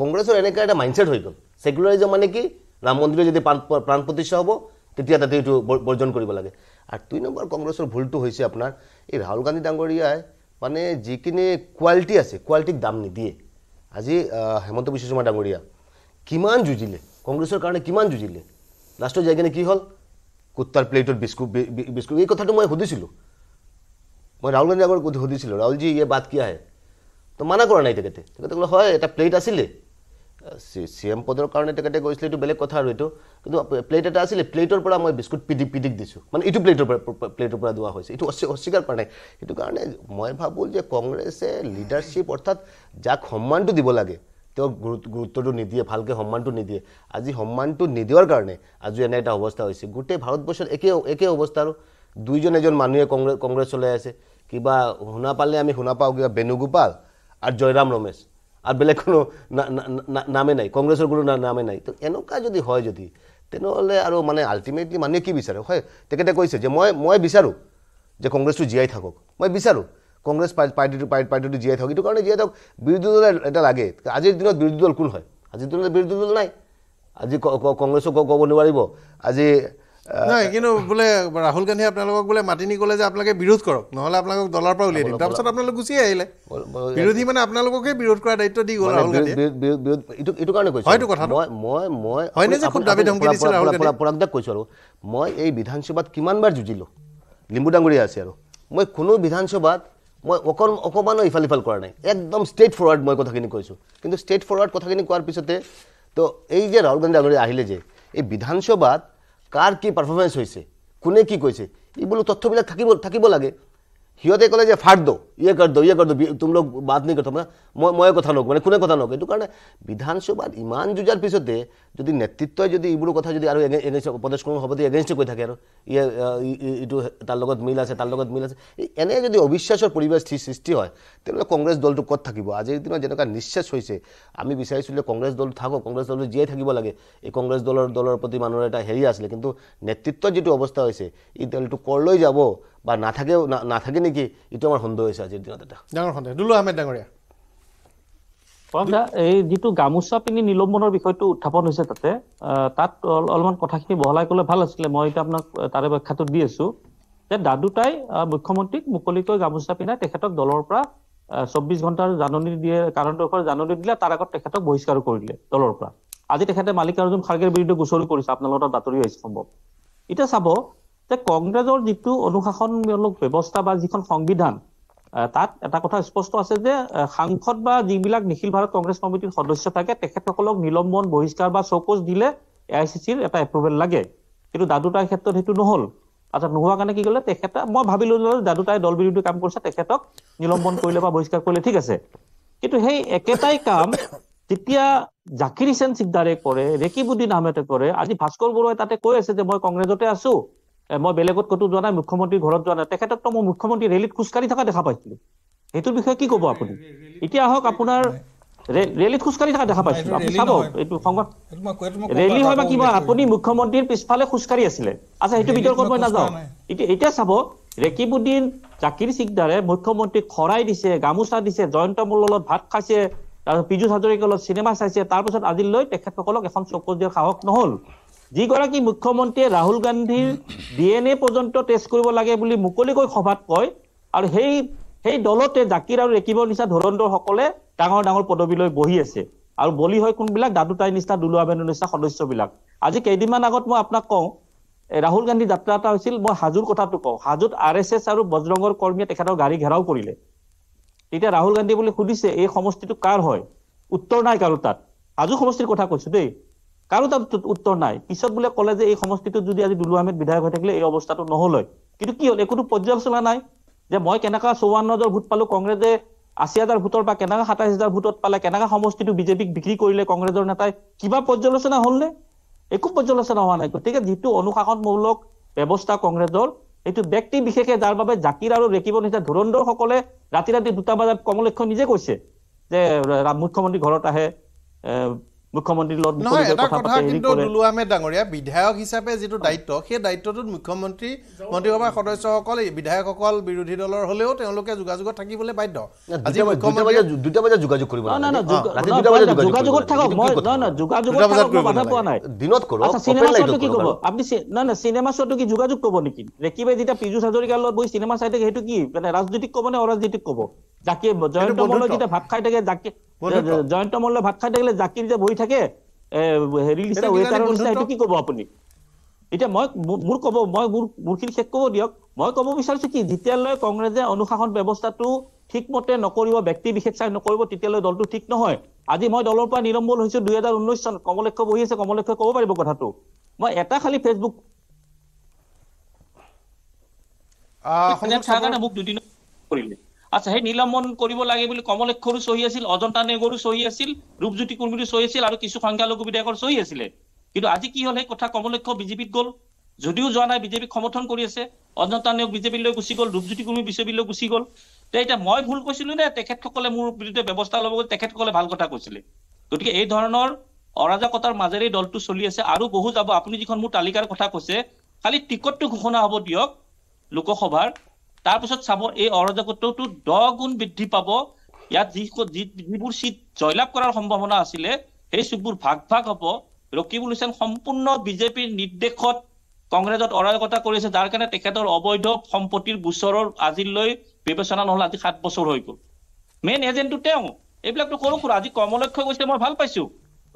কংগ্ৰেছৰ এনেকুৱা এটা মাইণ্ডছেট হৈ গ'ল ছেকুলাৰিজম মানে কি ৰাম মন্দিৰে যদি প্ৰাণ প্ৰাণ প্ৰতিষ্ঠা হ'ব তেতিয়া তাতে এইটো বৰ্জন কৰিব লাগে আৰু দুই নম্বৰ কংগ্ৰেছৰ ভুলটো হৈছে আপোনাৰ এই ৰাহুল গান্ধী ডাঙৰীয়াই মানে যিখিনি কোৱালিটি আছে কোৱালিটিক দাম নিদিয়ে আজি হেমন্ত বিশ্ব শৰ্মা ডাঙৰীয়া কিমান যুঁজিলে কংগ্ৰেছৰ কাৰণে কিমান যুঁজিলে লাষ্টত যাই কিনে কি হ'ল কুত্তাৰ প্লেটত বিস্কুট বিস্কুট এই কথাটো মই সুধিছিলোঁ মই ৰাহুল গান্ধী ডাঙৰ সুধিছিলোঁ ৰাহুলজী ইয়ে বাট কি আহে তো মানা কৰা নাই তেখেতে তেখেতে ক'লে হয় এটা প্লেট আছিলে চি এম পদৰ কাৰণে তেখেতে গৈছিলে এইটো বেলেগ কথা আৰু এইটো কিন্তু প্লেট এটা আছিলে প্লেটৰ পৰা মই বিস্কুট পিডি পিটিক দিছোঁ মানে এইটো প্লেটৰ পৰা প্লেটৰ পৰা দিয়া হৈছে এইটো অস্বীকাৰ কৰা নাই সেইটো কাৰণে মই ভাবোঁ যে কংগ্ৰেছে লিডাৰশ্বিপ অৰ্থাৎ যাক সন্মানটো দিব লাগে তেওঁক গুৰু গুৰুত্বটো নিদিয়ে ভালকৈ সন্মানটো নিদিয়ে আজি সন্মানটো নিদিয়াৰ কাৰণে আজি এনে এটা অৱস্থা হৈছে গোটেই ভাৰতবৰ্ষত একে একে অৱস্থা আৰু দুইজন এজন মানুহে কংগ্ৰেছ কংগ্ৰেছ চলাই আছে কিবা শুনা পালে আমি শুনা পাওঁ কিবা বেণুগোপাল আৰু জয়ৰাম ৰমেশ আৰু বেলেগ কোনো নামে নাই কংগ্ৰেছৰ কোনো নামে নাই তো এনেকুৱা যদি হয় যদি তেনেহ'লে আৰু মানে আল্টিমেটলি মানুহে কি বিচাৰে হয় তেখেতে কৈছে যে মই মই বিচাৰোঁ যে কংগ্ৰেছটো জীয়াই থাকক মই বিচাৰোঁ কংগ্ৰেছ পাৰ্টিটো পাৰ্টিটো জীয়াই থাকক এইটো কাৰণে জীয়াই থাকক বিৰোধী দল এটা লাগে আজিৰ দিনত বিৰোধী দল কোন হয় আজিৰ দিনত বিৰোধী দল নাই আজি কংগ্ৰেছক ক'ব নোৱাৰিব আজি নাই কিন্তু বোলে ৰাহুল গান্ধীয়ে আপোনালোকক বোলে মাতি নি ক'লে যে আপোনালোকে বিৰোধ কৰক নহ'লে আপোনালোকক দলৰ পৰা উলিয়াই দিম তাৰপিছত আপোনালোক গুচি আহিলে বিৰোধী মানে আপোনালোককে বিৰোধ কৰাৰ দায়িত্ব দি গ'ল ৰাহুল গান্ধীয়ে মই এই বিধানসভাত কিমানবাৰ যুঁজিলোঁ লিম্বু ডাঙৰীয়া আছে আৰু মই কোনো বিধানসভাত মই অকণ অকণমানো ইফাল ইফাল কৰা নাই একদম ষ্টেট ফৰৱাৰ্ড মই কথাখিনি কৈছোঁ কিন্তু ষ্টেট ফৰৱাৰ্ড কথাখিনি কোৱাৰ পিছতে তো এই যে ৰাহুল গান্ধী ডাঙৰীয়া আহিলে যে এই বিধানসভাত কাৰ কি পাৰফৰ্মেঞ্চ হৈছে কোনে কি কৈছে এইবোৰ তথ্যবিলাক থাকিব থাকিব লাগে সিহঁতে ক'লে যে ফাট দৌ ইয়ে কৰ দৌ ইয়ে কৰ দৌ তোমালোক বাদ নি কৰ মই ময়ে কথা নকওঁ মানে কোনে কথা নকওঁ এইটো কাৰণে বিধানসভাত ইমান যুঁজাৰ পিছতে যদি নেতৃত্বই যদি এইবোৰ কথা যদি আৰু এগেইষ্ট প্ৰদেশ কংগ্ৰেছ সভাপতি এগেইষ্টে কৈ থাকে আৰু ইয়ে এইটো তাৰ লগত মিল আছে তাৰ লগত মিল আছে এনে যদি অবিশ্বাসৰ পৰিৱেশ সৃষ্টি হয় তেনেহ'লে কংগ্ৰেছ দলটো ক'ত থাকিব আজিৰ দিনত যেনেকুৱা নিশ্বাস হৈছে আমি বিচাৰিছিলোঁ যে কংগ্ৰেছ দলটো থাকক কংগ্ৰেছ দলটো জীয়াই থাকিব লাগে এই কংগ্ৰেছ দলৰ দলৰ প্ৰতি মানুহৰ এটা হেৰি আছিলে কিন্তু নেতৃত্বৰ যিটো অৱস্থা হৈছে এই দলটো কৰলৈ যাব বা নাথাকেও নাথাকে নেকি এইটো আমাৰ সন্দেহ হৈছে আজিৰ দিনত এটা ডাঙৰ সন্দেহ দুলু আহমেদ ডাঙৰীয়া এই যিটো গামোচা পিন্ধি নিলম্বনৰ বিষয়টো উত্থাপন হৈছে তাতে তাত অলপমান কথাখিনি বহলাই ক'লে ভাল আছিলে মই এতিয়া আপোনাক তাৰে ব্যাখ্যাটো দি আছো যে দাদুতাই মুখ্যমন্ত্ৰীক মুকলিকৈ গামোচা পিন্ধাই তেখেতক দলৰ পৰা চৌব্বিছ ঘণ্টাৰ জাননী দিয়ে কাৰণ দৰ্শোৱাৰ জাননী দিলে তাৰ আগত তেখেতক বহিষ্কাৰ কৰি দিলে দলৰ পৰা আজি তেখেতে মালিকাৰ্জুন খাৰ্গেৰ বিৰুদ্ধে গোচৰি কৰিছে আপোনালোকৰ বাতৰি আহিছে সম্ভৱ এতিয়া চাব যে কংগ্ৰেছৰ যিটো অনুশাসনমূলক ব্যৱস্থা বা যিখন সংবিধান তাত এটা কথা স্পষ্ট আছে যে সাংসদ বা যিবিলাক নিখিল ভাৰত কংগ্ৰেছ কমিটিৰ সদস্য থাকে তেখেতসকলক নিলম্বন বহিষ্কাৰ বা চৌকচ দিলে এ আই চি চিৰ এটা এপ্ৰুভেল লাগে কিন্তু দাদুতাৰ ক্ষেত্ৰত সেইটো নহ'ল আচ্ছা নোহোৱা কাৰণে কি কলে তেখেতে মই ভাবিলো যে দাদুতাই দল বিৰোধী কাম কৰিছে তেখেতক নিলম্বন কৰিলে বা বহিষ্কাৰ কৰিলে ঠিক আছে কিন্তু সেই একেটাই কাম যেতিয়া জাকিৰ হিচেন চিকদাৰে কৰে ৰেকিবুদ্দিন আহমেদে কৰে আজি ভাস্কৰ বৰুৱাই তাতে কৈ আছে যে মই কংগ্ৰেছতে আছো মই বেলেগত ক'তো যোৱা নাই মুখ্যমন্ত্ৰীৰ ঘৰত যোৱা নাই তেখেতকতো মই মুখ্যমন্ত্ৰী ৰেলীত খোজকাঢ়ি থকা দেখা পাইছিলো সেইটোৰ বিষয়ে কি ক'ব আপুনি এতিয়া আহক আপোনাৰ ৰেলীত খোজকাঢ়ি থকা দেখা পাইছিলো আপুনি চাব এইটো সংবাদ ৰেলী হয় বা কিবা আপুনি মুখ্যমন্ত্ৰীৰ পিছফালে খোজকাঢ়ি আছিলে আচ্ছা সেইটো বিতৰ্কত মই নাযাওঁ এতিয়া এতিয়া চাব ৰেকিবুদ্দিন জাকিৰ চিকদাৰে মুখ্যমন্ত্ৰীক শৰাই দিছে গামোচা দিছে জয়ন্ত মল্লত ভাত খাইছে তাৰপিছত পীযুষ হাজৰিকাৰ লগত চিনেমা চাইছে তাৰপিছত আজিলৈ তেখেতসকলক এখন চকু দিয়াৰ সাহস নহ'ল যিগৰাকী মুখ্যমন্ত্ৰীয়ে ৰাহুল গান্ধীৰ ডি এন এ পৰ্যন্ত টেষ্ট কৰিব লাগে বুলি মুকলিকৈ সভাত কয় আৰু সেই সেই দলতে জাকিৰ আৰু ৰেকিবৰ নিচিনা ধৰণৰ সকলে ডাঙৰ ডাঙৰ পদবীলৈ বহি আছে আৰু বলি হয় কোনবিলাক দাদুতাই নিচিনা দুলুৱা বেনৰ নিচিনা সদস্যবিলাক আজি কেইদিনমান আগত মই আপোনাক কওঁ ৰাহুল গান্ধীৰ যাত্ৰা এটা হৈছিল মই হাজোৰ কথাটো কওঁ হাজোত আৰ এছ এছ আৰু বজৰঙৰ কৰ্মীয়ে তেখেতৰ গাড়ী ঘেৰাও কৰিলে তেতিয়া ৰাহুল গান্ধীয়ে বুলি সুধিছে এই সমষ্টিটো কাৰ হয় উত্তৰ নাই কাৰো তাত হাজো সমষ্টিৰ কথা কৈছো দেই কাৰো তাত উত্তৰ নাই পিছত বোলে কলে যে এই সমষ্টিটোত যদি আজি দুলু আহমেদ বিধায়ক হৈ থাকিলে এই অৱস্থাটো নহল হয় কিন্তু কি হল একোতো পৰ্যালোচনা নাই যে মই কেনেকা চৌৱান্ন হাজাৰ ভোট পালো কংগ্ৰেছে আশী হাজাৰ ভোটৰ পৰা কেনেকৈ সাতাইছ হাজাৰ ভোটত পালে কেনেকৈ সমষ্টিটো বিজেপিক বিক্ৰী কৰিলে কংগ্ৰেছৰ নেতাই কিবা পৰ্যালোচনা হ'লনে একো পৰ্যালোচনা হোৱা নাই গতিকে যিটো অনুশাসনমূলক ব্যৱস্থা কংগ্ৰেছৰ সেইটো ব্যক্তি বিশেষে যাৰ বাবে জাকিৰ আৰু ৰেকিবৰ নিচিনা ধুৰন্দৰ সকলে ৰাতি ৰাতি দুটা বজাত কমলক্ষ নিজে কৈছে যে মুখ্যমন্ত্ৰী ঘৰত আহে বিধায়ক হিচাপে যিটো দায়িত্ব সেই যোগাযোগ কৰিব নেকি ৰেকিবাই যেতিয়া পীযুষ হাজৰিকাৰ লগত বহি চিনেমা চাই থাকে সেইটো কি মানে ৰাজনৈতিক ক'ব নে অৰাজনৈতিক ক'ব জাকি জয়ন্ত মল্ল যেটা ভাত খাই থাকে জাকি জয়ন্ত মল্ল ভাত খাই থাকিলে জাকিৰ যে বহি থাকে হেৰি লিখা ৱেটাৰৰ লিখা সেইটো কি ক'ব আপুনি এতিয়া মই মোৰ ক'ব মই মোৰ মোৰখিনি শেষ ক'ব দিয়ক মই ক'ব বিচাৰিছো কি যেতিয়ালৈ কংগ্ৰেছে অনুশাসন ব্যৱস্থাটো ঠিকমতে নকৰিব ব্যক্তি বিশেষ চাই নকৰিব তেতিয়ালৈ দলটো ঠিক নহয় আজি মই দলৰ পৰা নিৰম্বল হৈছো দুহেজাৰ ঊনৈশ চন কমলক্ষ বহি আছে কমলক্ষ ক'ব পাৰিব কথাটো মই এটা খালি ফেচবুক কৰিলে আচ্ছা সেই নিলম্বন কৰিব লাগে বুলি কমলক্ষৰো চহী আছিল অজন্তা নেগৰো চহী আছিল ৰূপজ্যোতি কুৰ্মীৰো চহী আছিল আৰু কিছু সংখ্যালঘু বিধায়কৰ চহী আছিলে কিন্তু আজি কি হল সেই কথা কমলক্ষ বিজেপিত গল যদিও যোৱা নাই বিজেপিক সমৰ্থন কৰি আছে অজন্তা নেওগ বিজেপিলৈ গুচি গল ৰূপজ্যোতি কুৰ্মী বিজেপিলৈ গুচি গল এতিয়া মই ভুল কৈছিলো নে তেখেতসকলে মোৰ বিৰুদ্ধে ব্যৱস্থা ল'ব তেখেতসকলে ভাল কথা কৈছিলে গতিকে এই ধৰণৰ অৰাজকতাৰ মাজেৰে দলটো চলি আছে আৰু বহু যাব আপুনি যিখন মোৰ তালিকাৰ কথা কৈছে খালি টিকটটো ঘোষণা হব দিয়ক লোকসভাৰ তাৰপিছত চাব এই অৰাজকত্বটো দহ গুণ বৃদ্ধি পাব ইয়াত যি যিবোৰ চিট জয়লাভ কৰাৰ সম্ভাৱনা আছিলে সেই চিটবোৰ ভাগ ভাগ হ'ব ৰকিবুল হুছেন সম্পূৰ্ণ বিজেপিৰ নিৰ্দেশত কংগ্ৰেছত অৰাজকতা কৰিছে যাৰ কাৰণে তেখেতৰ অবৈধ সম্পত্তিৰ গোচৰৰ আজিলৈ বিবেচনা নহ'ল আজি সাত বছৰ হৈ গ'ল মেইন এজেণ্টটো তেওঁ এইবিলাকতো কৰো সৰু আজি কমলক্ষ গৈছে মই ভাল পাইছো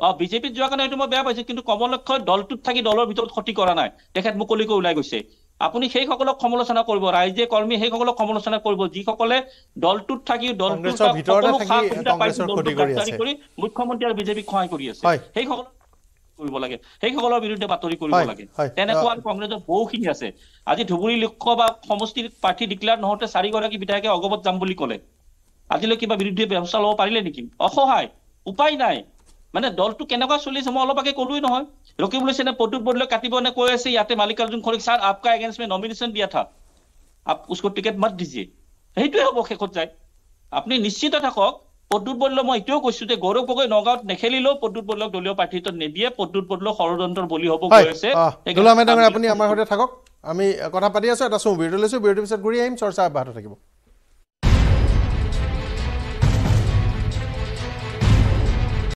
অ বিজেপিত যোৱাৰ কাৰণে এইটো মই বেয়া পাইছো কিন্তু কমলক্ষ দলটোত থাকি দলৰ ভিতৰত ক্ষতি কৰা নাই তেখেত মুকলিকৈ ওলাই গৈছে আপুনি সেইসকলক সমালোচনা কৰিব ৰাইজে কৰ্মী সেইসকলক সমালোচনা কৰিব যিসকলে দলটোত থাকি মুখ্যমন্ত্ৰী আৰু বিজেপিক সহায় কৰি আছে সেইসকল কৰিব লাগে সেইসকলৰ বিৰুদ্ধে বাতৰি কৰিব লাগে তেনেকুৱা কংগ্ৰেছত বহুখিনি আছে আজি ধুবুৰী লোকসভা সমষ্টিৰ প্ৰাৰ্থী ডিক্লেয়াৰ নহওঁতে চাৰিগৰাকী বিধায়কে অগবত যাম বুলি কলে আজিলৈ কিবা বিৰুদ্ধে ব্যৱস্থা ল'ব পাৰিলে নেকি অসহায় উপায় নাই মানে দলটো কেনেকুৱা চলিছে মই অলপ আগে কলোৱেই নহয় ৰকি বুলিছে নে পটুক বদলে কাটিব নে কৈ আছে ইয়াতে মালিকাৰ্জুন খৰিক ছাৰ আপকা এগেইনষ্ট মে নমিনেশ্যন দিয়া থা উচকো টিকেট মাত দিছে সেইটোৱে হ'ব শেষত যায় আপুনি নিশ্চিত থাকক পদ্যুত বদলক মই এইটোৱে কৈছো যে গৌৰৱ গগৈ নগাঁৱত নেখেলিলেও পদ্যুত বদলক দলীয় প্ৰাৰ্থিত্ব নিদিয়ে পদ্যুত বদলক ষড়যন্ত্ৰৰ বলি হ'ব গৈ আছে আপুনি আমাৰ সৈতে থাকক আমি কথা পাতি আছো এটা চৌ লৈছো বিৰতিৰ পিছত ঘূৰি আহিম চৰ্চা অব্যাহত থাকিব